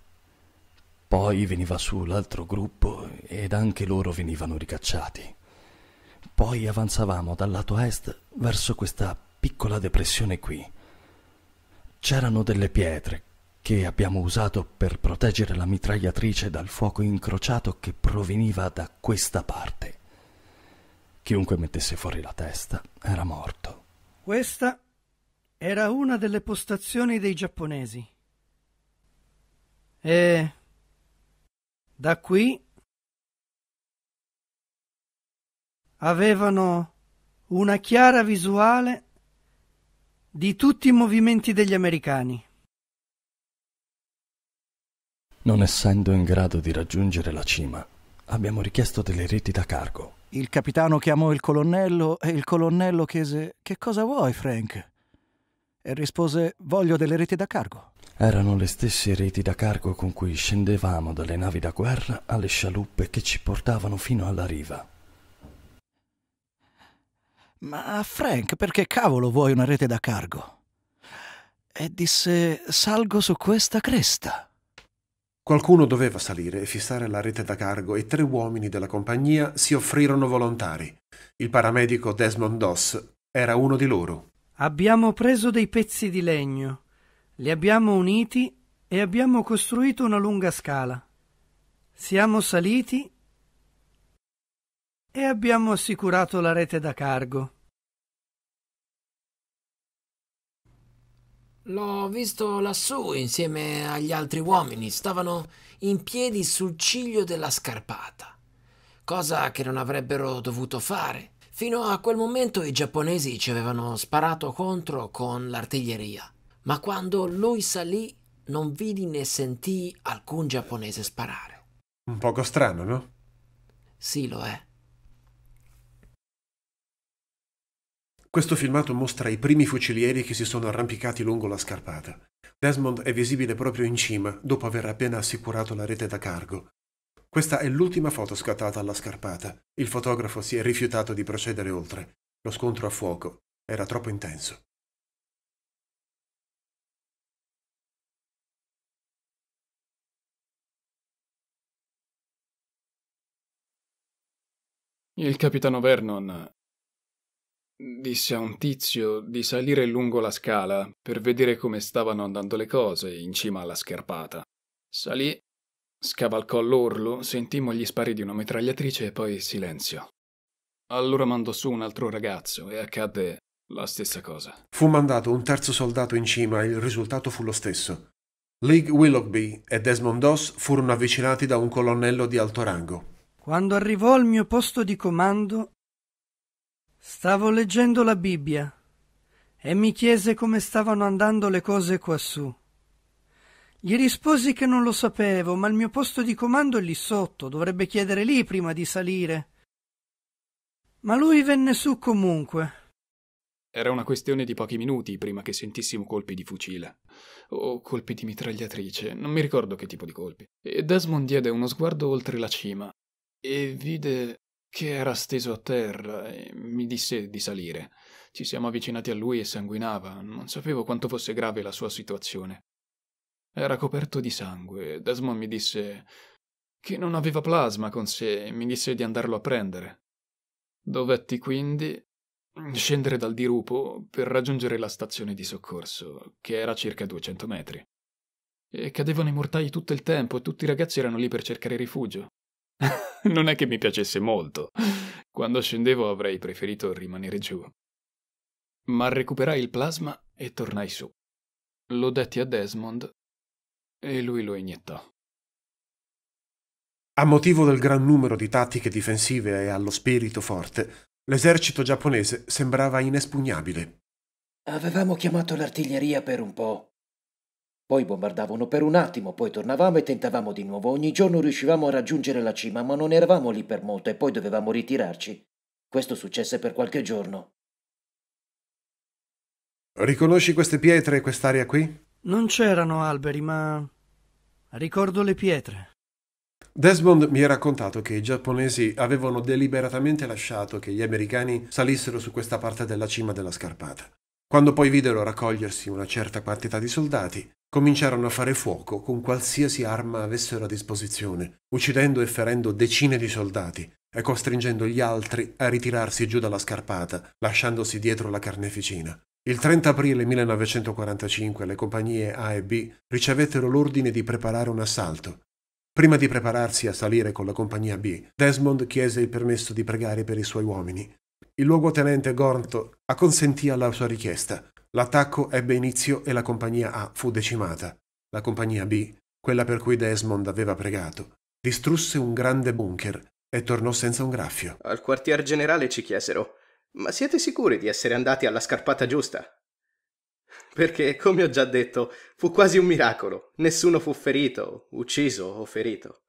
Poi veniva su l'altro gruppo ed anche loro venivano ricacciati. Poi avanzavamo dal lato est verso questa piccola depressione qui. C'erano delle pietre che abbiamo usato per proteggere la mitragliatrice dal fuoco incrociato che proveniva da questa parte. Chiunque mettesse fuori la testa era morto. Questa era una delle postazioni dei giapponesi. E da qui avevano una chiara visuale di tutti i movimenti degli americani. Non essendo in grado di raggiungere la cima, abbiamo richiesto delle reti da cargo. Il capitano chiamò il colonnello e il colonnello chiese Che cosa vuoi, Frank? E rispose Voglio delle reti da cargo. Erano le stesse reti da cargo con cui scendevamo dalle navi da guerra alle scialuppe che ci portavano fino alla riva. Ma Frank, perché cavolo vuoi una rete da cargo? E disse, salgo su questa cresta. Qualcuno doveva salire e fissare la rete da cargo e tre uomini della compagnia si offrirono volontari. Il paramedico Desmond Doss era uno di loro. Abbiamo preso dei pezzi di legno li abbiamo uniti e abbiamo costruito una lunga scala. Siamo saliti e abbiamo assicurato la rete da cargo. L'ho visto lassù insieme agli altri uomini. Stavano in piedi sul ciglio della scarpata, cosa che non avrebbero dovuto fare. Fino a quel momento i giapponesi ci avevano sparato contro con l'artiglieria ma quando lui salì non vidi né sentì alcun giapponese sparare. Un poco strano, no? Sì, lo è. Questo filmato mostra i primi fucilieri che si sono arrampicati lungo la scarpata. Desmond è visibile proprio in cima, dopo aver appena assicurato la rete da cargo. Questa è l'ultima foto scattata alla scarpata. Il fotografo si è rifiutato di procedere oltre. Lo scontro a fuoco era troppo intenso. Il capitano Vernon disse a un tizio di salire lungo la scala per vedere come stavano andando le cose in cima alla scarpata. Salì, scavalcò l'orlo, sentimmo gli spari di una mitragliatrice e poi silenzio. Allora mandò su un altro ragazzo e accadde la stessa cosa. Fu mandato un terzo soldato in cima e il risultato fu lo stesso. League Willoughby e Desmond Doss furono avvicinati da un colonnello di alto rango. Quando arrivò al mio posto di comando, stavo leggendo la Bibbia e mi chiese come stavano andando le cose quassù. Gli risposi che non lo sapevo, ma il mio posto di comando è lì sotto, dovrebbe chiedere lì prima di salire. Ma lui venne su comunque. Era una questione di pochi minuti prima che sentissimo colpi di fucile. O colpi di mitragliatrice, non mi ricordo che tipo di colpi. E Desmond diede uno sguardo oltre la cima, e vide che era steso a terra e mi disse di salire. Ci siamo avvicinati a lui e sanguinava, non sapevo quanto fosse grave la sua situazione. Era coperto di sangue. Desmond mi disse che non aveva plasma con sé e mi disse di andarlo a prendere. Dovetti quindi scendere dal dirupo per raggiungere la stazione di soccorso, che era a circa 200 metri. E cadevano i mortai tutto il tempo e tutti i ragazzi erano lì per cercare rifugio. non è che mi piacesse molto. Quando scendevo avrei preferito rimanere giù. Ma recuperai il plasma e tornai su. Lo detti a Desmond e lui lo iniettò. A motivo del gran numero di tattiche difensive e allo spirito forte, l'esercito giapponese sembrava inespugnabile. Avevamo chiamato l'artiglieria per un po', poi bombardavano per un attimo, poi tornavamo e tentavamo di nuovo. Ogni giorno riuscivamo a raggiungere la cima, ma non eravamo lì per molto e poi dovevamo ritirarci. Questo successe per qualche giorno. Riconosci queste pietre e quest'area qui? Non c'erano alberi, ma ricordo le pietre. Desmond mi ha raccontato che i giapponesi avevano deliberatamente lasciato che gli americani salissero su questa parte della cima della scarpata. Quando poi videro raccogliersi una certa quantità di soldati, cominciarono a fare fuoco con qualsiasi arma avessero a disposizione, uccidendo e ferendo decine di soldati e costringendo gli altri a ritirarsi giù dalla scarpata, lasciandosi dietro la carneficina. Il 30 aprile 1945 le compagnie A e B ricevettero l'ordine di preparare un assalto. Prima di prepararsi a salire con la compagnia B, Desmond chiese il permesso di pregare per i suoi uomini. Il luogotenente Gornto acconsentì alla sua richiesta, L'attacco ebbe inizio e la compagnia A fu decimata. La compagnia B, quella per cui Desmond aveva pregato, distrusse un grande bunker e tornò senza un graffio. Al quartier generale ci chiesero: Ma siete sicuri di essere andati alla scarpata giusta? Perché, come ho già detto, fu quasi un miracolo. Nessuno fu ferito, ucciso o ferito.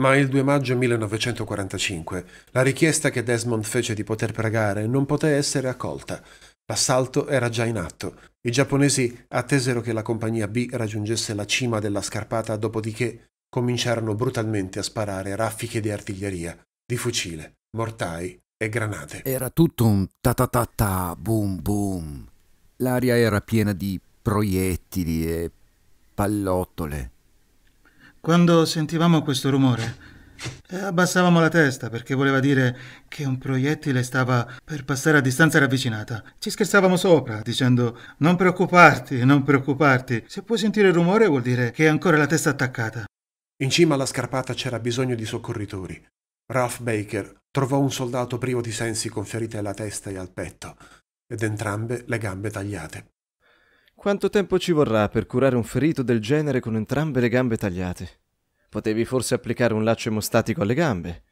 Ma il 2 maggio 1945 la richiesta che Desmond fece di poter pregare non poté essere accolta. L'assalto era già in atto. I giapponesi attesero che la compagnia B raggiungesse la cima della scarpata, dopodiché cominciarono brutalmente a sparare raffiche di artiglieria, di fucile, mortai e granate. Era tutto un ta-ta-ta-ta, boom boom. L'aria era piena di proiettili e pallottole. Quando sentivamo questo rumore, eh, abbassavamo la testa perché voleva dire che un proiettile stava per passare a distanza ravvicinata. Ci scherzavamo sopra dicendo non preoccuparti, non preoccuparti. Se puoi sentire il rumore vuol dire che hai ancora la testa attaccata. In cima alla scarpata c'era bisogno di soccorritori. Ralph Baker trovò un soldato privo di sensi con ferite alla testa e al petto ed entrambe le gambe tagliate. Quanto tempo ci vorrà per curare un ferito del genere con entrambe le gambe tagliate? Potevi forse applicare un laccio emostatico alle gambe?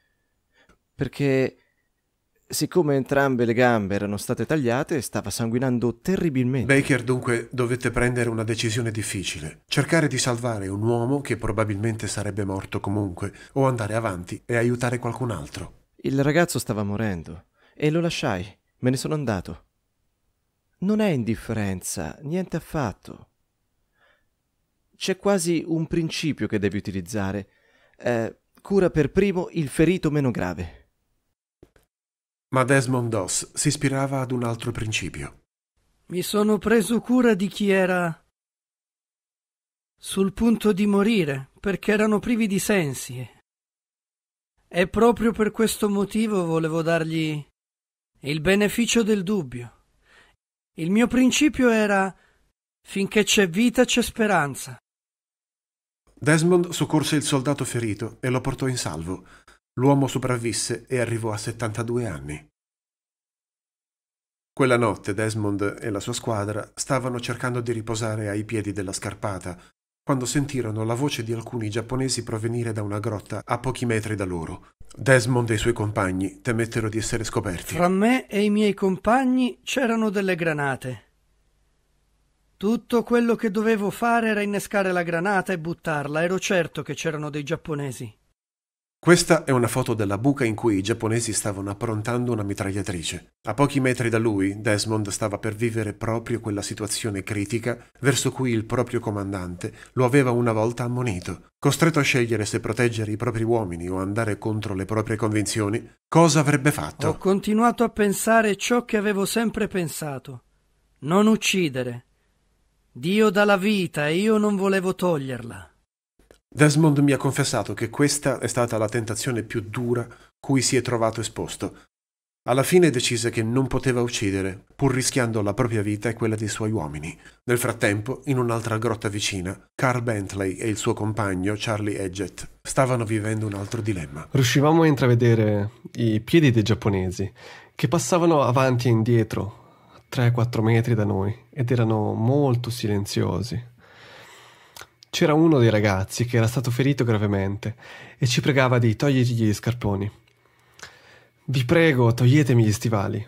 Perché, siccome entrambe le gambe erano state tagliate, stava sanguinando terribilmente. Baker dunque dovette prendere una decisione difficile, cercare di salvare un uomo che probabilmente sarebbe morto comunque, o andare avanti e aiutare qualcun altro. Il ragazzo stava morendo, e lo lasciai, me ne sono andato non è indifferenza, niente affatto. C'è quasi un principio che devi utilizzare. Eh, cura per primo il ferito meno grave. Ma Desmond Doss si ispirava ad un altro principio. Mi sono preso cura di chi era sul punto di morire, perché erano privi di sensi. E proprio per questo motivo volevo dargli il beneficio del dubbio. Il mio principio era finché c'è vita c'è speranza. Desmond soccorse il soldato ferito e lo portò in salvo. L'uomo sopravvisse e arrivò a 72 anni. Quella notte Desmond e la sua squadra stavano cercando di riposare ai piedi della scarpata quando sentirono la voce di alcuni giapponesi provenire da una grotta a pochi metri da loro. Desmond e i suoi compagni temettero di essere scoperti. Fra me e i miei compagni c'erano delle granate. Tutto quello che dovevo fare era innescare la granata e buttarla. Ero certo che c'erano dei giapponesi. Questa è una foto della buca in cui i giapponesi stavano approntando una mitragliatrice. A pochi metri da lui, Desmond stava per vivere proprio quella situazione critica verso cui il proprio comandante lo aveva una volta ammonito. Costretto a scegliere se proteggere i propri uomini o andare contro le proprie convinzioni, cosa avrebbe fatto? Ho continuato a pensare ciò che avevo sempre pensato. Non uccidere. Dio dà la vita e io non volevo toglierla. Desmond mi ha confessato che questa è stata la tentazione più dura cui si è trovato esposto. Alla fine decise che non poteva uccidere, pur rischiando la propria vita e quella dei suoi uomini. Nel frattempo, in un'altra grotta vicina, Carl Bentley e il suo compagno Charlie Edgett stavano vivendo un altro dilemma. Riuscivamo a intravedere i piedi dei giapponesi, che passavano avanti e indietro, 3-4 metri da noi, ed erano molto silenziosi. C'era uno dei ragazzi che era stato ferito gravemente e ci pregava di togliergli gli scarponi. Vi prego, toglietemi gli stivali.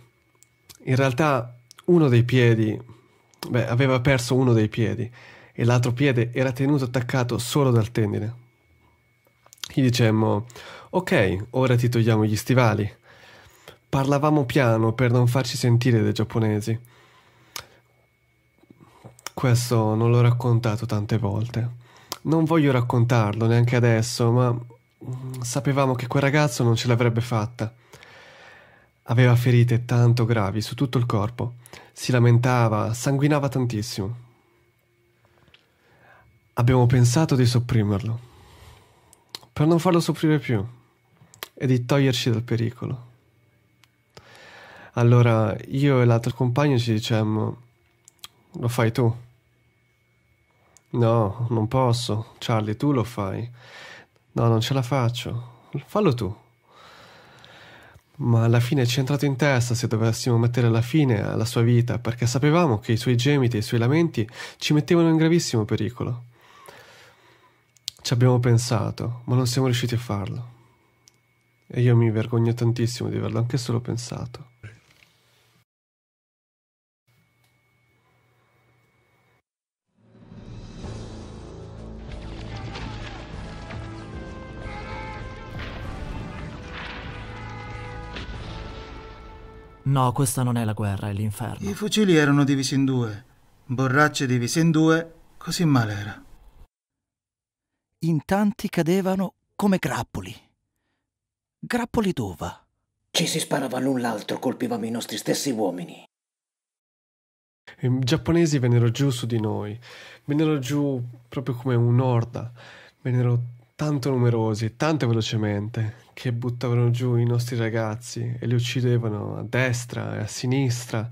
In realtà uno dei piedi, beh, aveva perso uno dei piedi e l'altro piede era tenuto attaccato solo dal tendine. Gli dicemmo, ok, ora ti togliamo gli stivali. Parlavamo piano per non farci sentire dai giapponesi questo non l'ho raccontato tante volte. Non voglio raccontarlo neanche adesso, ma mm, sapevamo che quel ragazzo non ce l'avrebbe fatta. Aveva ferite tanto gravi su tutto il corpo, si lamentava, sanguinava tantissimo. Abbiamo pensato di sopprimerlo, per non farlo soffrire più e di toglierci dal pericolo. Allora io e l'altro compagno ci dicemmo lo fai tu? No, non posso. Charlie, tu lo fai. No, non ce la faccio. Fallo tu. Ma alla fine ci è entrato in testa se dovessimo mettere la fine alla sua vita, perché sapevamo che i suoi gemiti e i suoi lamenti ci mettevano in gravissimo pericolo. Ci abbiamo pensato, ma non siamo riusciti a farlo. E io mi vergogno tantissimo di averlo anche solo pensato. No, questa non è la guerra, è l'inferno. I fucili erano divisi in due, borracce divise in due, così male era. In tanti cadevano come grappoli. Grappoli d'ova. Ci si sparava l'un l'altro, colpivamo i nostri stessi uomini. I giapponesi vennero giù su di noi, vennero giù proprio come un'orda, vennero tanto numerosi, e tanto velocemente, che buttavano giù i nostri ragazzi e li uccidevano a destra e a sinistra.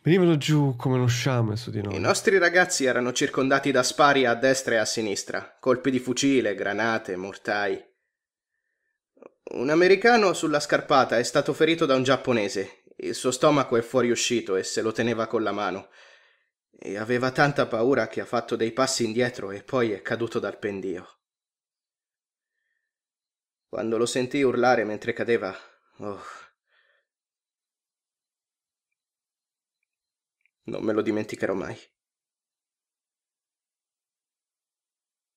Venivano giù come uno sciame su di noi. I nostri ragazzi erano circondati da spari a destra e a sinistra, colpi di fucile, granate, mortai. Un americano sulla scarpata è stato ferito da un giapponese. Il suo stomaco è fuoriuscito e se lo teneva con la mano. E aveva tanta paura che ha fatto dei passi indietro e poi è caduto dal pendio. Quando lo sentì urlare mentre cadeva, oh. Non me lo dimenticherò mai.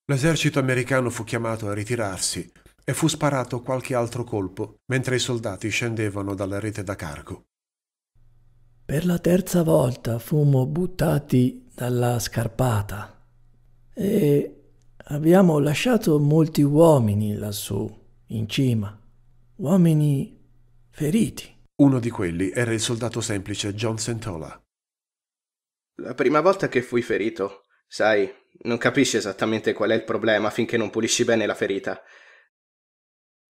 L'esercito americano fu chiamato a ritirarsi e fu sparato qualche altro colpo mentre i soldati scendevano dalla rete da cargo. Per la terza volta fummo buttati dalla scarpata e abbiamo lasciato molti uomini lassù in cima, uomini feriti. Uno di quelli era il soldato semplice John Sentola. La prima volta che fui ferito, sai, non capisci esattamente qual è il problema finché non pulisci bene la ferita.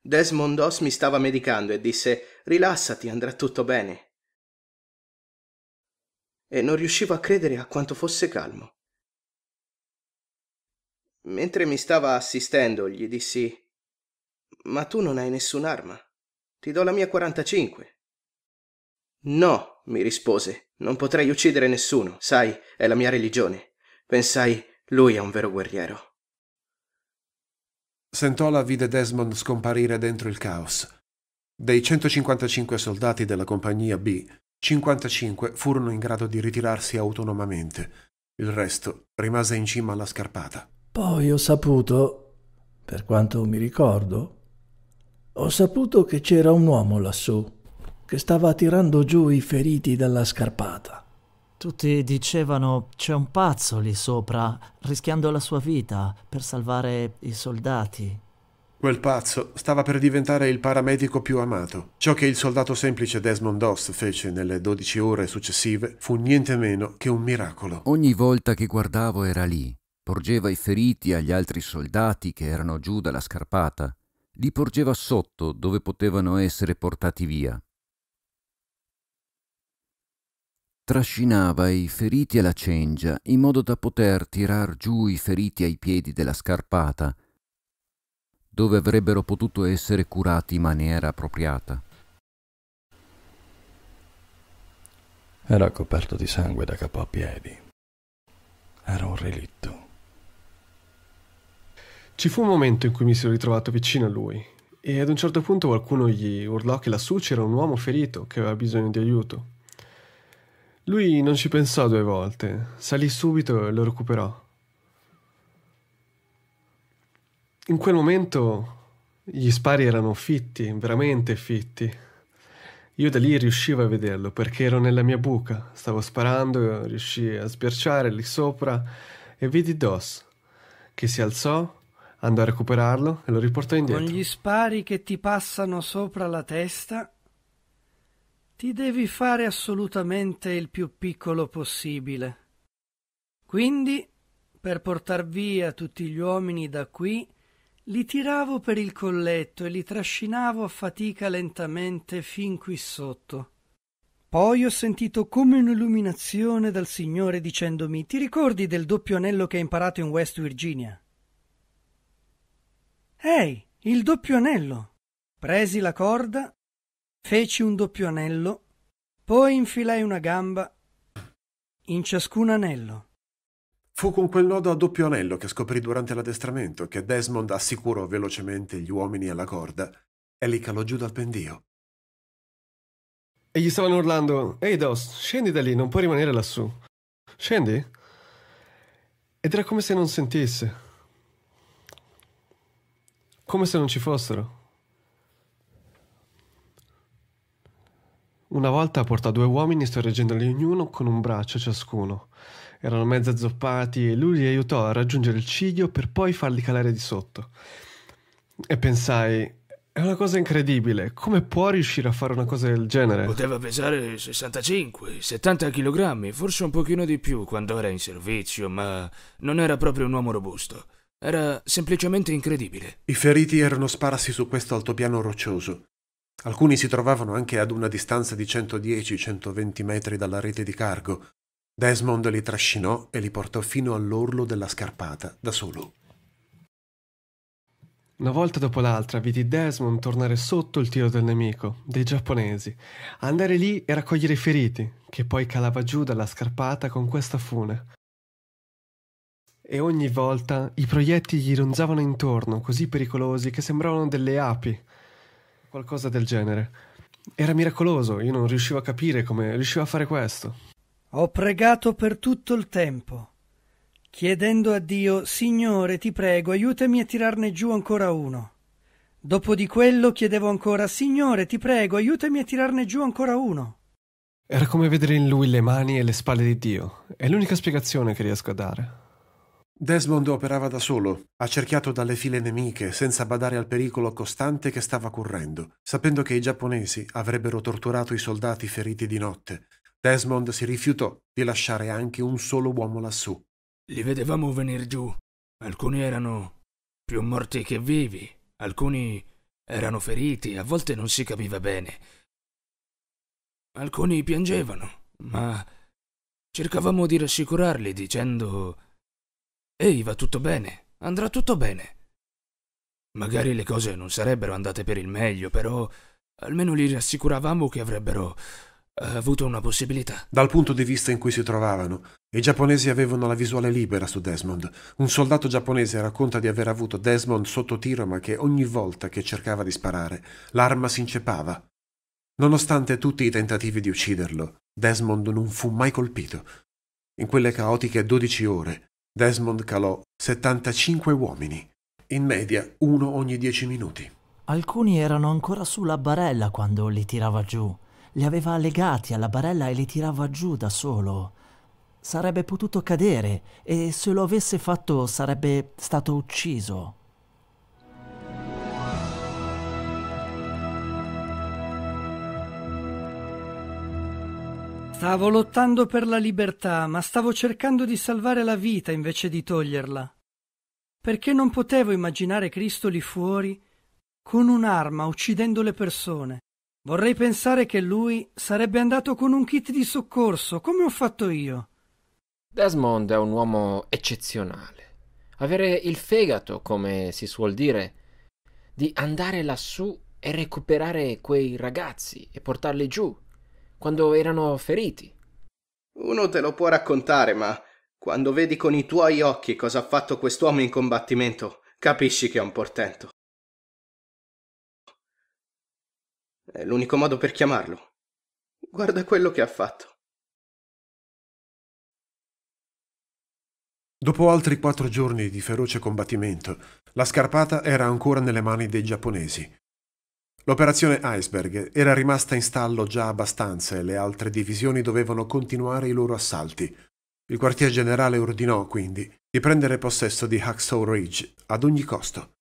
Desmond Doss mi stava medicando e disse rilassati, andrà tutto bene. E non riuscivo a credere a quanto fosse calmo. Mentre mi stava assistendo, gli dissi ma tu non hai nessun'arma. Ti do la mia 45. No, mi rispose, non potrei uccidere nessuno, sai, è la mia religione. Pensai, lui è un vero guerriero. Sentola vide Desmond scomparire dentro il caos. Dei 155 soldati della compagnia B, 55 furono in grado di ritirarsi autonomamente. Il resto rimase in cima alla scarpata. Poi ho saputo, per quanto mi ricordo, ho saputo che c'era un uomo lassù, che stava tirando giù i feriti dalla scarpata. Tutti dicevano c'è un pazzo lì sopra, rischiando la sua vita per salvare i soldati. Quel pazzo stava per diventare il paramedico più amato. Ciò che il soldato semplice Desmond Doss fece nelle 12 ore successive fu niente meno che un miracolo. Ogni volta che guardavo era lì. Porgeva i feriti agli altri soldati che erano giù dalla scarpata li porgeva sotto dove potevano essere portati via. Trascinava i feriti alla cengia in modo da poter tirar giù i feriti ai piedi della scarpata, dove avrebbero potuto essere curati in maniera appropriata. Era coperto di sangue da capo a piedi. Era un relitto. Ci fu un momento in cui mi sono ritrovato vicino a lui e ad un certo punto qualcuno gli urlò che lassù c'era un uomo ferito che aveva bisogno di aiuto. Lui non ci pensò due volte, salì subito e lo recuperò. In quel momento gli spari erano fitti, veramente fitti. Io da lì riuscivo a vederlo perché ero nella mia buca, stavo sparando, riuscii a sbirciare lì sopra e vidi Dos che si alzò andò a recuperarlo e lo riportò indietro. Con gli spari che ti passano sopra la testa, ti devi fare assolutamente il più piccolo possibile. Quindi, per portar via tutti gli uomini da qui, li tiravo per il colletto e li trascinavo a fatica lentamente fin qui sotto. Poi ho sentito come un'illuminazione dal Signore dicendomi Ti ricordi del doppio anello che hai imparato in West Virginia? Ehi, il doppio anello! Presi la corda, feci un doppio anello, poi infilai una gamba in ciascun anello. Fu con quel nodo a doppio anello che scoprì durante l'addestramento che Desmond assicurò velocemente gli uomini alla corda e li calò giù dal pendio. E gli stavano urlando: Ehi Dos, scendi da lì, non puoi rimanere lassù. Scendi? Ed era come se non sentisse come se non ci fossero. Una volta portò due uomini sorreggendoli ognuno con un braccio ciascuno. Erano mezzo azzoppati e lui li aiutò a raggiungere il ciglio per poi farli calare di sotto. E pensai, è una cosa incredibile, come può riuscire a fare una cosa del genere? Poteva pesare 65, 70 kg, forse un pochino di più quando era in servizio, ma non era proprio un uomo robusto. Era semplicemente incredibile. I feriti erano sparsi su questo altopiano roccioso. Alcuni si trovavano anche ad una distanza di 110-120 metri dalla rete di cargo. Desmond li trascinò e li portò fino all'orlo della scarpata, da solo. Una volta dopo l'altra vidi Desmond tornare sotto il tiro del nemico, dei giapponesi, andare lì e raccogliere i feriti, che poi calava giù dalla scarpata con questa fune e ogni volta i proiettili gli ronzavano intorno, così pericolosi che sembravano delle api, qualcosa del genere. Era miracoloso, io non riuscivo a capire come riusciva a fare questo. Ho pregato per tutto il tempo, chiedendo a Dio, Signore, ti prego, aiutami a tirarne giù ancora uno. Dopo di quello chiedevo ancora, Signore, ti prego, aiutami a tirarne giù ancora uno. Era come vedere in lui le mani e le spalle di Dio. È l'unica spiegazione che riesco a dare. Desmond operava da solo, accerchiato dalle file nemiche, senza badare al pericolo costante che stava correndo, sapendo che i giapponesi avrebbero torturato i soldati feriti di notte. Desmond si rifiutò di lasciare anche un solo uomo lassù. Li vedevamo venir giù. Alcuni erano più morti che vivi, alcuni erano feriti, a volte non si capiva bene. Alcuni piangevano, ma cercavamo di rassicurarli dicendo Ehi, va tutto bene, andrà tutto bene. Magari le cose non sarebbero andate per il meglio, però almeno li rassicuravamo che avrebbero eh, avuto una possibilità. Dal punto di vista in cui si trovavano, i giapponesi avevano la visuale libera su Desmond. Un soldato giapponese racconta di aver avuto Desmond sotto tiro, ma che ogni volta che cercava di sparare, l'arma si inceppava. Nonostante tutti i tentativi di ucciderlo, Desmond non fu mai colpito. In quelle caotiche 12 ore, Desmond calò 75 uomini, in media uno ogni 10 minuti. Alcuni erano ancora sulla barella quando li tirava giù. Li aveva legati alla barella e li tirava giù da solo. Sarebbe potuto cadere e se lo avesse fatto sarebbe stato ucciso. Stavo lottando per la libertà, ma stavo cercando di salvare la vita invece di toglierla. Perché non potevo immaginare Cristo lì fuori con un'arma uccidendo le persone. Vorrei pensare che lui sarebbe andato con un kit di soccorso, come ho fatto io. Desmond è un uomo eccezionale. Avere il fegato, come si suol dire, di andare lassù e recuperare quei ragazzi e portarli giù quando erano feriti. Uno te lo può raccontare, ma quando vedi con i tuoi occhi cosa ha fatto quest'uomo in combattimento, capisci che è un portento. È l'unico modo per chiamarlo. Guarda quello che ha fatto. Dopo altri quattro giorni di feroce combattimento, la scarpata era ancora nelle mani dei giapponesi, L'operazione Iceberg era rimasta in stallo già abbastanza e le altre divisioni dovevano continuare i loro assalti. Il quartier generale ordinò, quindi, di prendere possesso di Hacksaw Ridge ad ogni costo.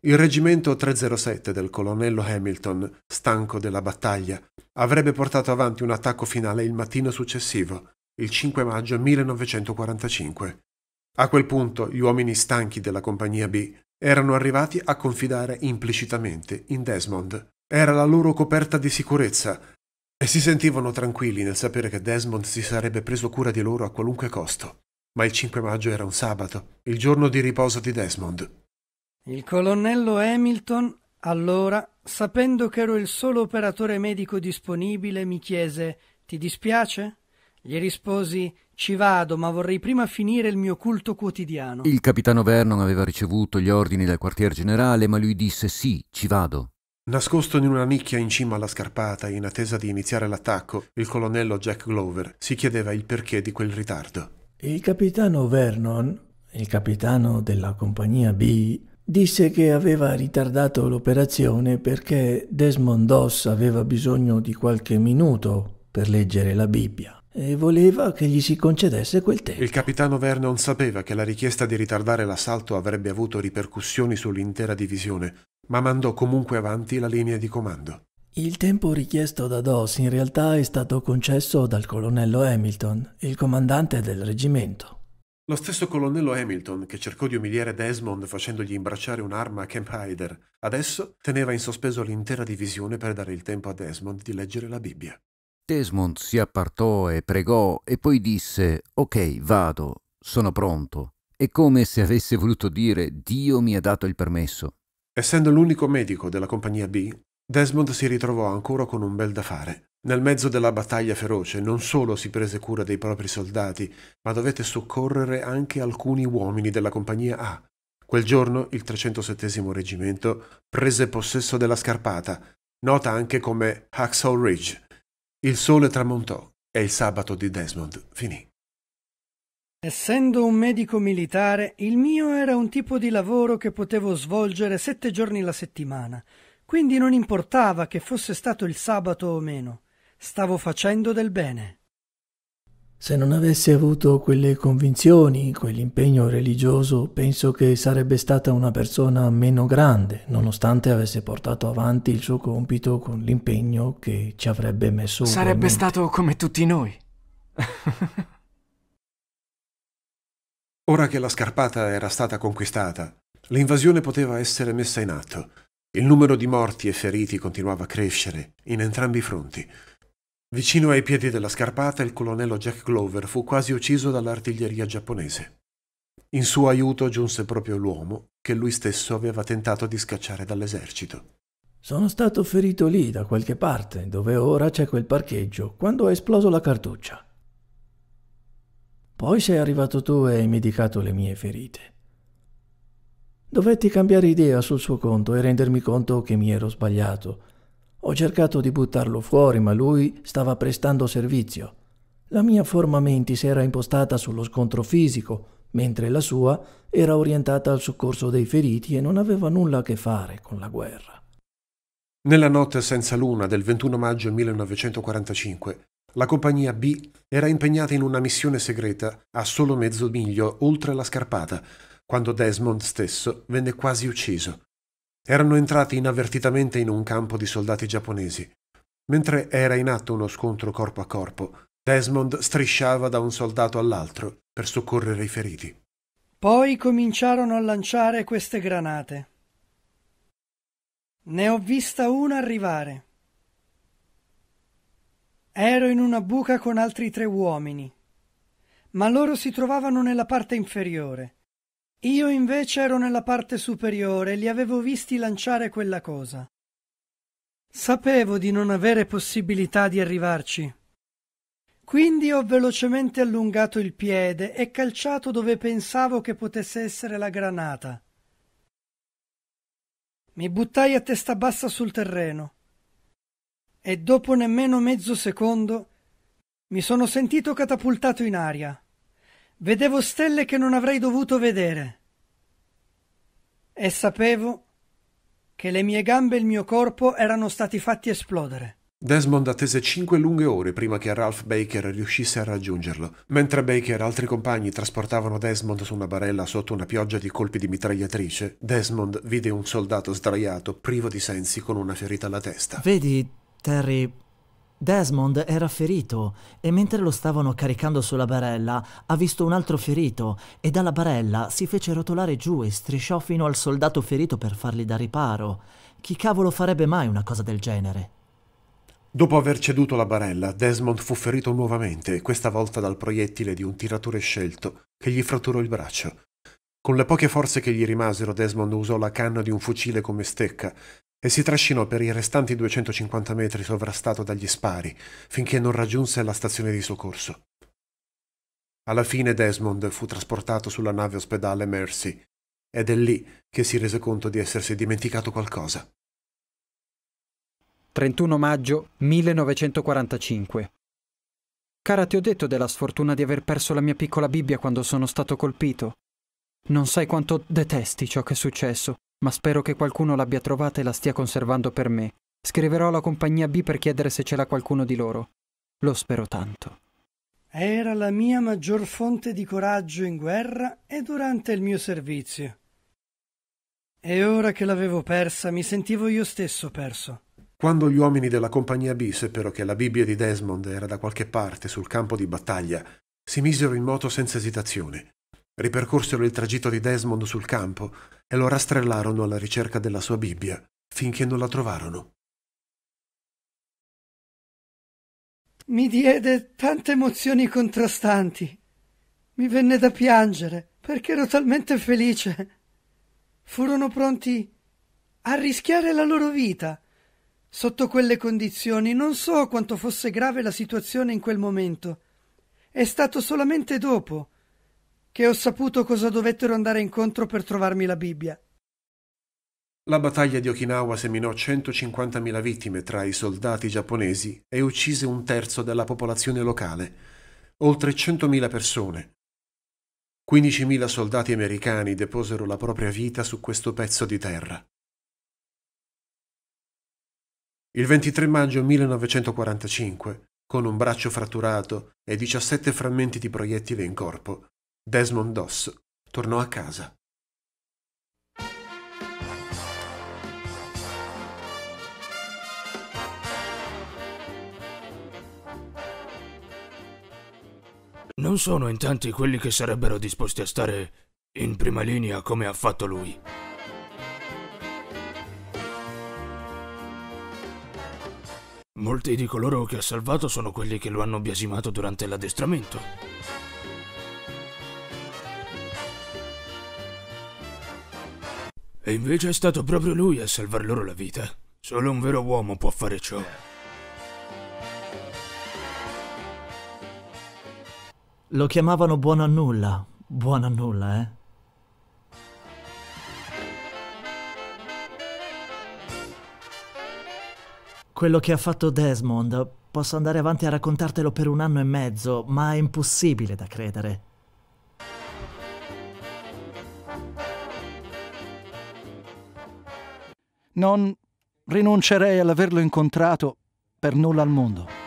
Il reggimento 307 del colonnello Hamilton, stanco della battaglia, avrebbe portato avanti un attacco finale il mattino successivo, il 5 maggio 1945. A quel punto gli uomini stanchi della compagnia B erano arrivati a confidare implicitamente in Desmond. Era la loro coperta di sicurezza e si sentivano tranquilli nel sapere che Desmond si sarebbe preso cura di loro a qualunque costo. Ma il 5 maggio era un sabato, il giorno di riposo di Desmond. Il colonnello Hamilton, allora, sapendo che ero il solo operatore medico disponibile, mi chiese: Ti dispiace? Gli risposi ci vado, ma vorrei prima finire il mio culto quotidiano. Il capitano Vernon aveva ricevuto gli ordini dal quartier generale, ma lui disse sì, ci vado. Nascosto in una nicchia in cima alla scarpata, in attesa di iniziare l'attacco, il colonnello Jack Glover si chiedeva il perché di quel ritardo. Il capitano Vernon, il capitano della compagnia B, disse che aveva ritardato l'operazione perché Desmond Doss aveva bisogno di qualche minuto per leggere la Bibbia e voleva che gli si concedesse quel tempo. Il capitano Vernon sapeva che la richiesta di ritardare l'assalto avrebbe avuto ripercussioni sull'intera divisione, ma mandò comunque avanti la linea di comando. Il tempo richiesto da Doss in realtà è stato concesso dal colonnello Hamilton, il comandante del reggimento. Lo stesso colonnello Hamilton, che cercò di umiliare Desmond facendogli imbracciare un'arma a Camp Hyder, adesso teneva in sospeso l'intera divisione per dare il tempo a Desmond di leggere la Bibbia. Desmond si appartò e pregò e poi disse Ok, vado, sono pronto. E come se avesse voluto dire Dio mi ha dato il permesso. Essendo l'unico medico della compagnia B, Desmond si ritrovò ancora con un bel da fare. Nel mezzo della battaglia feroce non solo si prese cura dei propri soldati, ma dovette soccorrere anche alcuni uomini della compagnia A. Quel giorno il 307 reggimento prese possesso della scarpata, nota anche come Hacksaw Ridge, il sole tramontò e il sabato di Desmond finì. Essendo un medico militare, il mio era un tipo di lavoro che potevo svolgere sette giorni la settimana, quindi non importava che fosse stato il sabato o meno. Stavo facendo del bene. Se non avessi avuto quelle convinzioni, quell'impegno religioso, penso che sarebbe stata una persona meno grande, nonostante avesse portato avanti il suo compito con l'impegno che ci avrebbe messo. Sarebbe ugualmente. stato come tutti noi. Ora che la scarpata era stata conquistata, l'invasione poteva essere messa in atto. Il numero di morti e feriti continuava a crescere in entrambi i fronti. Vicino ai piedi della scarpata il colonnello Jack Glover fu quasi ucciso dall'artiglieria giapponese. In suo aiuto giunse proprio l'uomo che lui stesso aveva tentato di scacciare dall'esercito. Sono stato ferito lì da qualche parte, dove ora c'è quel parcheggio, quando è esploso la cartuccia. Poi sei arrivato tu e hai medicato le mie ferite. Dovetti cambiare idea sul suo conto e rendermi conto che mi ero sbagliato ho cercato di buttarlo fuori, ma lui stava prestando servizio. La mia forma mentis era impostata sullo scontro fisico, mentre la sua era orientata al soccorso dei feriti e non aveva nulla a che fare con la guerra. Nella notte senza luna del 21 maggio 1945, la compagnia B era impegnata in una missione segreta a solo mezzo miglio oltre la scarpata, quando Desmond stesso venne quasi ucciso erano entrati inavvertitamente in un campo di soldati giapponesi. Mentre era in atto uno scontro corpo a corpo, Desmond strisciava da un soldato all'altro per soccorrere i feriti. Poi cominciarono a lanciare queste granate. Ne ho vista una arrivare. Ero in una buca con altri tre uomini, ma loro si trovavano nella parte inferiore io invece ero nella parte superiore e li avevo visti lanciare quella cosa. Sapevo di non avere possibilità di arrivarci. Quindi ho velocemente allungato il piede e calciato dove pensavo che potesse essere la granata. Mi buttai a testa bassa sul terreno e dopo nemmeno mezzo secondo mi sono sentito catapultato in aria. Vedevo stelle che non avrei dovuto vedere. E sapevo che le mie gambe e il mio corpo erano stati fatti esplodere. Desmond attese cinque lunghe ore prima che Ralph Baker riuscisse a raggiungerlo. Mentre Baker e altri compagni trasportavano Desmond su una barella sotto una pioggia di colpi di mitragliatrice, Desmond vide un soldato sdraiato, privo di sensi, con una ferita alla testa. Vedi, Terry, Desmond era ferito e mentre lo stavano caricando sulla barella ha visto un altro ferito e dalla barella si fece rotolare giù e strisciò fino al soldato ferito per fargli da riparo. Chi cavolo farebbe mai una cosa del genere? Dopo aver ceduto la barella, Desmond fu ferito nuovamente, questa volta dal proiettile di un tiratore scelto che gli fratturò il braccio. Con le poche forze che gli rimasero, Desmond usò la canna di un fucile come stecca e si trascinò per i restanti 250 metri sovrastato dagli spari, finché non raggiunse la stazione di soccorso. Alla fine Desmond fu trasportato sulla nave ospedale Mercy, ed è lì che si rese conto di essersi dimenticato qualcosa. 31 maggio 1945. Cara, ti ho detto della sfortuna di aver perso la mia piccola Bibbia quando sono stato colpito. Non sai quanto detesti ciò che è successo, ma spero che qualcuno l'abbia trovata e la stia conservando per me. Scriverò alla compagnia B per chiedere se ce l'ha qualcuno di loro. Lo spero tanto. Era la mia maggior fonte di coraggio in guerra e durante il mio servizio. E ora che l'avevo persa, mi sentivo io stesso perso. Quando gli uomini della compagnia B seppero che la Bibbia di Desmond era da qualche parte sul campo di battaglia, si misero in moto senza esitazione. Ripercorsero il tragitto di Desmond sul campo e lo rastrellarono alla ricerca della sua Bibbia, finché non la trovarono. Mi diede tante emozioni contrastanti. Mi venne da piangere, perché ero talmente felice. Furono pronti a rischiare la loro vita. Sotto quelle condizioni non so quanto fosse grave la situazione in quel momento. È stato solamente dopo che ho saputo cosa dovettero andare incontro per trovarmi la Bibbia. La battaglia di Okinawa seminò 150.000 vittime tra i soldati giapponesi e uccise un terzo della popolazione locale, oltre 100.000 persone. 15.000 soldati americani deposero la propria vita su questo pezzo di terra. Il 23 maggio 1945, con un braccio fratturato e 17 frammenti di proiettile in corpo, Desmond Doss tornò a casa. Non sono in tanti quelli che sarebbero disposti a stare in prima linea come ha fatto lui. Molti di coloro che ha salvato sono quelli che lo hanno biasimato durante l'addestramento. E invece è stato proprio lui a salvar loro la vita. Solo un vero uomo può fare ciò. Lo chiamavano buono a nulla. Buono a nulla, eh? Quello che ha fatto Desmond, posso andare avanti a raccontartelo per un anno e mezzo, ma è impossibile da credere. Non rinuncerei all'averlo incontrato per nulla al mondo.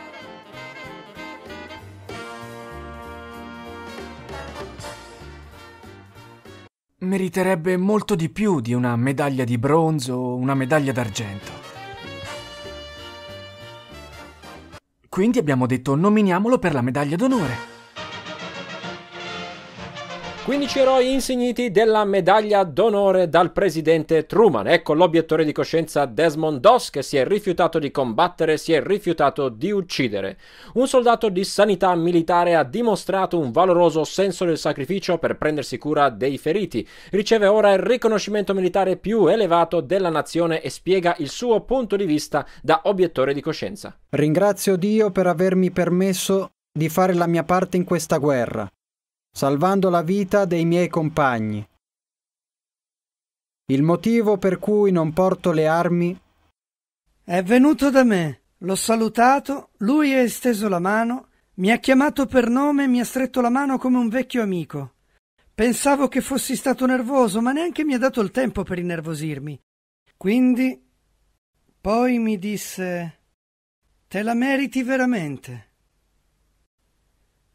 meriterebbe molto di più di una medaglia di bronzo o una medaglia d'argento. Quindi abbiamo detto nominiamolo per la medaglia d'onore. 15 eroi insigniti della medaglia d'onore dal presidente Truman. Ecco l'obiettore di coscienza Desmond Doss che si è rifiutato di combattere, si è rifiutato di uccidere. Un soldato di sanità militare ha dimostrato un valoroso senso del sacrificio per prendersi cura dei feriti. Riceve ora il riconoscimento militare più elevato della nazione e spiega il suo punto di vista da obiettore di coscienza. Ringrazio Dio per avermi permesso di fare la mia parte in questa guerra salvando la vita dei miei compagni. Il motivo per cui non porto le armi è venuto da me, l'ho salutato, lui ha esteso la mano, mi ha chiamato per nome e mi ha stretto la mano come un vecchio amico. Pensavo che fossi stato nervoso, ma neanche mi ha dato il tempo per innervosirmi. Quindi poi mi disse Te la meriti veramente.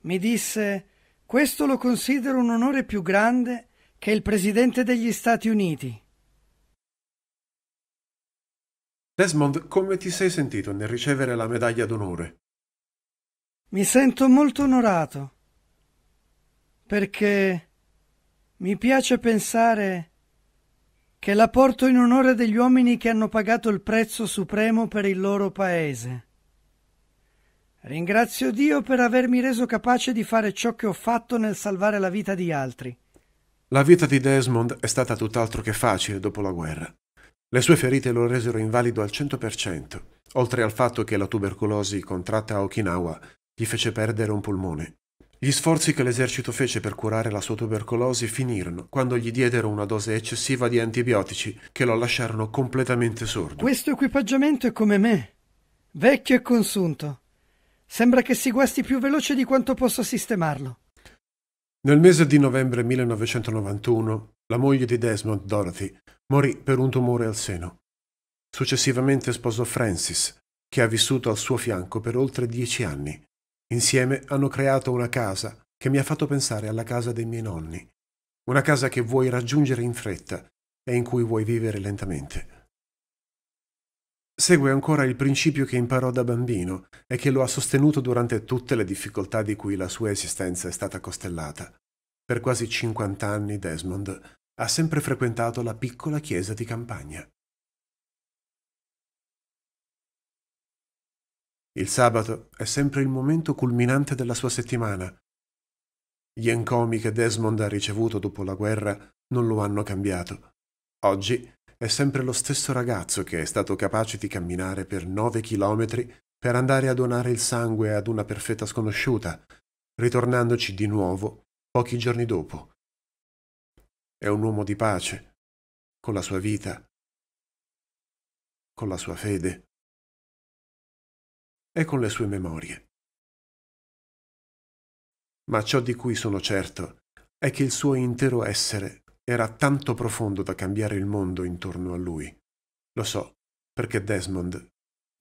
Mi disse questo lo considero un onore più grande che il Presidente degli Stati Uniti. Desmond, come ti sei sentito nel ricevere la medaglia d'onore? Mi sento molto onorato, perché mi piace pensare che la porto in onore degli uomini che hanno pagato il prezzo supremo per il loro paese. Ringrazio Dio per avermi reso capace di fare ciò che ho fatto nel salvare la vita di altri. La vita di Desmond è stata tutt'altro che facile dopo la guerra. Le sue ferite lo resero invalido al 100%, oltre al fatto che la tubercolosi contratta a Okinawa gli fece perdere un polmone. Gli sforzi che l'esercito fece per curare la sua tubercolosi finirono quando gli diedero una dose eccessiva di antibiotici che lo lasciarono completamente sordo. Questo equipaggiamento è come me, vecchio e consunto. Sembra che si guasti più veloce di quanto possa sistemarlo. Nel mese di novembre 1991, la moglie di Desmond, Dorothy, morì per un tumore al seno. Successivamente sposò Francis, che ha vissuto al suo fianco per oltre dieci anni. Insieme hanno creato una casa che mi ha fatto pensare alla casa dei miei nonni. Una casa che vuoi raggiungere in fretta e in cui vuoi vivere lentamente. Segue ancora il principio che imparò da bambino e che lo ha sostenuto durante tutte le difficoltà di cui la sua esistenza è stata costellata. Per quasi 50 anni Desmond ha sempre frequentato la piccola chiesa di campagna. Il sabato è sempre il momento culminante della sua settimana. Gli encomi che Desmond ha ricevuto dopo la guerra non lo hanno cambiato. Oggi è sempre lo stesso ragazzo che è stato capace di camminare per nove chilometri per andare a donare il sangue ad una perfetta sconosciuta, ritornandoci di nuovo pochi giorni dopo. È un uomo di pace, con la sua vita, con la sua fede e con le sue memorie. Ma ciò di cui sono certo è che il suo intero essere era tanto profondo da cambiare il mondo intorno a lui. Lo so, perché Desmond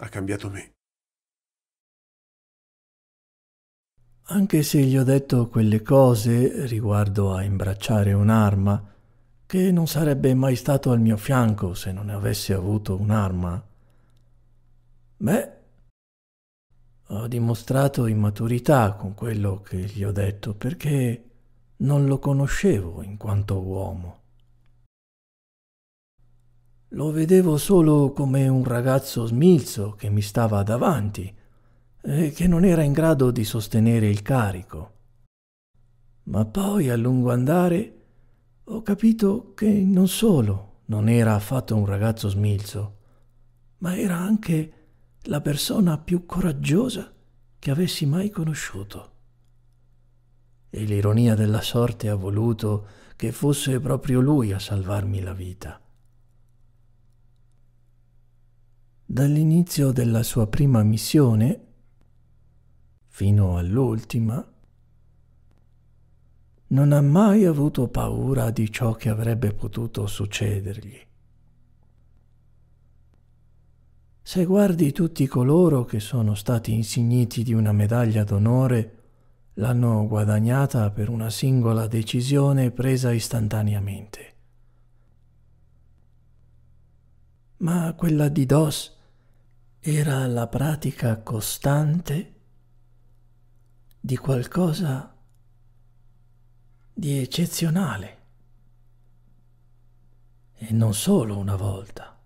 ha cambiato me. Anche se gli ho detto quelle cose riguardo a imbracciare un'arma, che non sarebbe mai stato al mio fianco se non avessi avuto un'arma. Beh, ho dimostrato immaturità con quello che gli ho detto perché non lo conoscevo in quanto uomo. Lo vedevo solo come un ragazzo smilzo che mi stava davanti e che non era in grado di sostenere il carico. Ma poi a lungo andare ho capito che non solo non era affatto un ragazzo smilzo, ma era anche la persona più coraggiosa che avessi mai conosciuto l'ironia della sorte ha voluto che fosse proprio lui a salvarmi la vita. Dall'inizio della sua prima missione fino all'ultima, non ha mai avuto paura di ciò che avrebbe potuto succedergli. Se guardi tutti coloro che sono stati insigniti di una medaglia d'onore l'hanno guadagnata per una singola decisione presa istantaneamente. Ma quella di Dos era la pratica costante di qualcosa di eccezionale. E non solo una volta,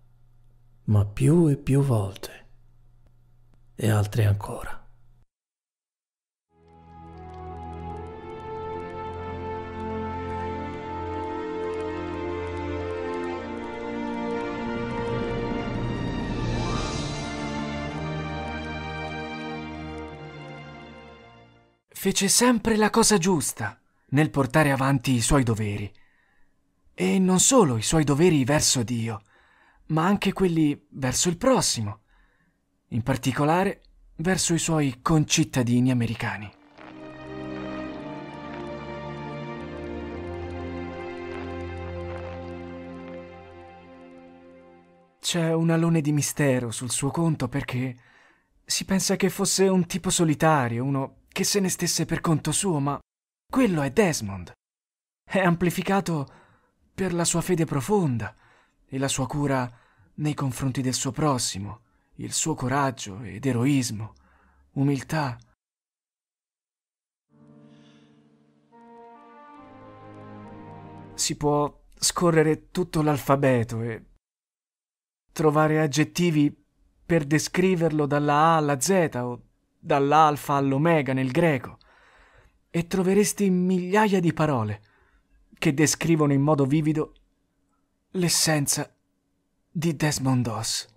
ma più e più volte, e altre ancora. fece sempre la cosa giusta nel portare avanti i suoi doveri. E non solo i suoi doveri verso Dio, ma anche quelli verso il prossimo, in particolare verso i suoi concittadini americani. C'è un alone di mistero sul suo conto perché si pensa che fosse un tipo solitario, uno che se ne stesse per conto suo, ma quello è Desmond. È amplificato per la sua fede profonda e la sua cura nei confronti del suo prossimo, il suo coraggio ed eroismo, umiltà. Si può scorrere tutto l'alfabeto e trovare aggettivi per descriverlo dalla A alla Z o dall'alfa all'omega nel greco, e troveresti migliaia di parole che descrivono in modo vivido l'essenza di Desmond Doss.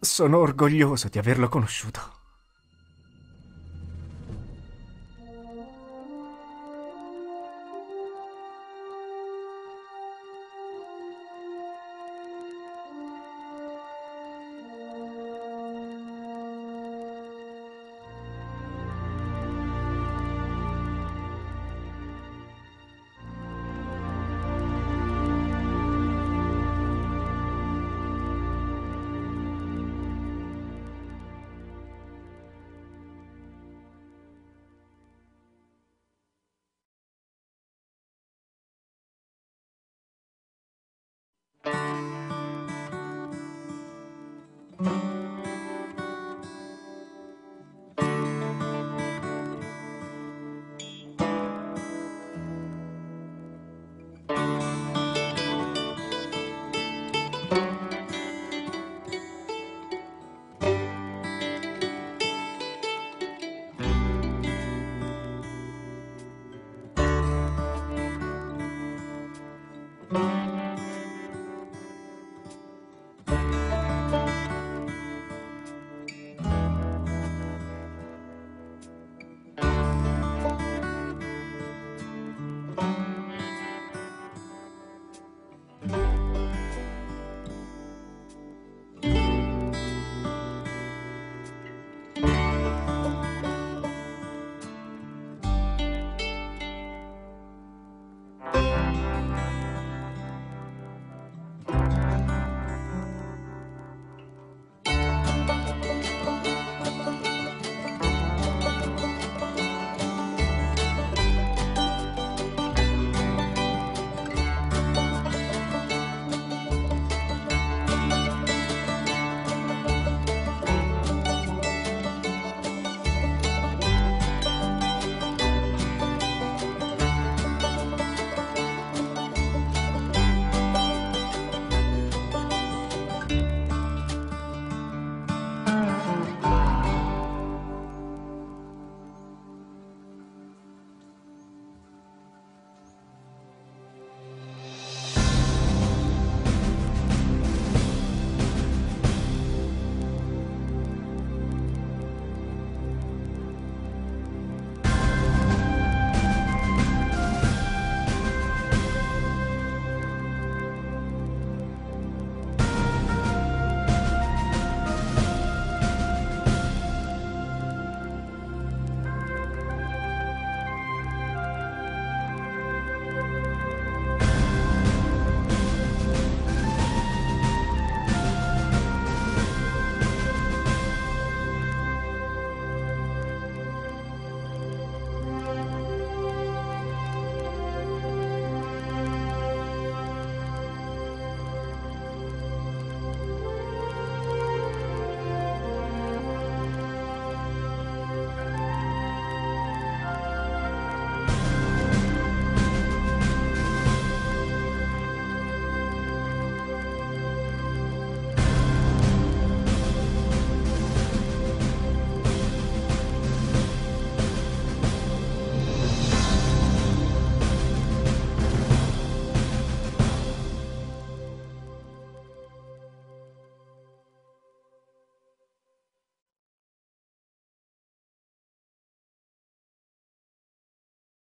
Sono orgoglioso di averlo conosciuto.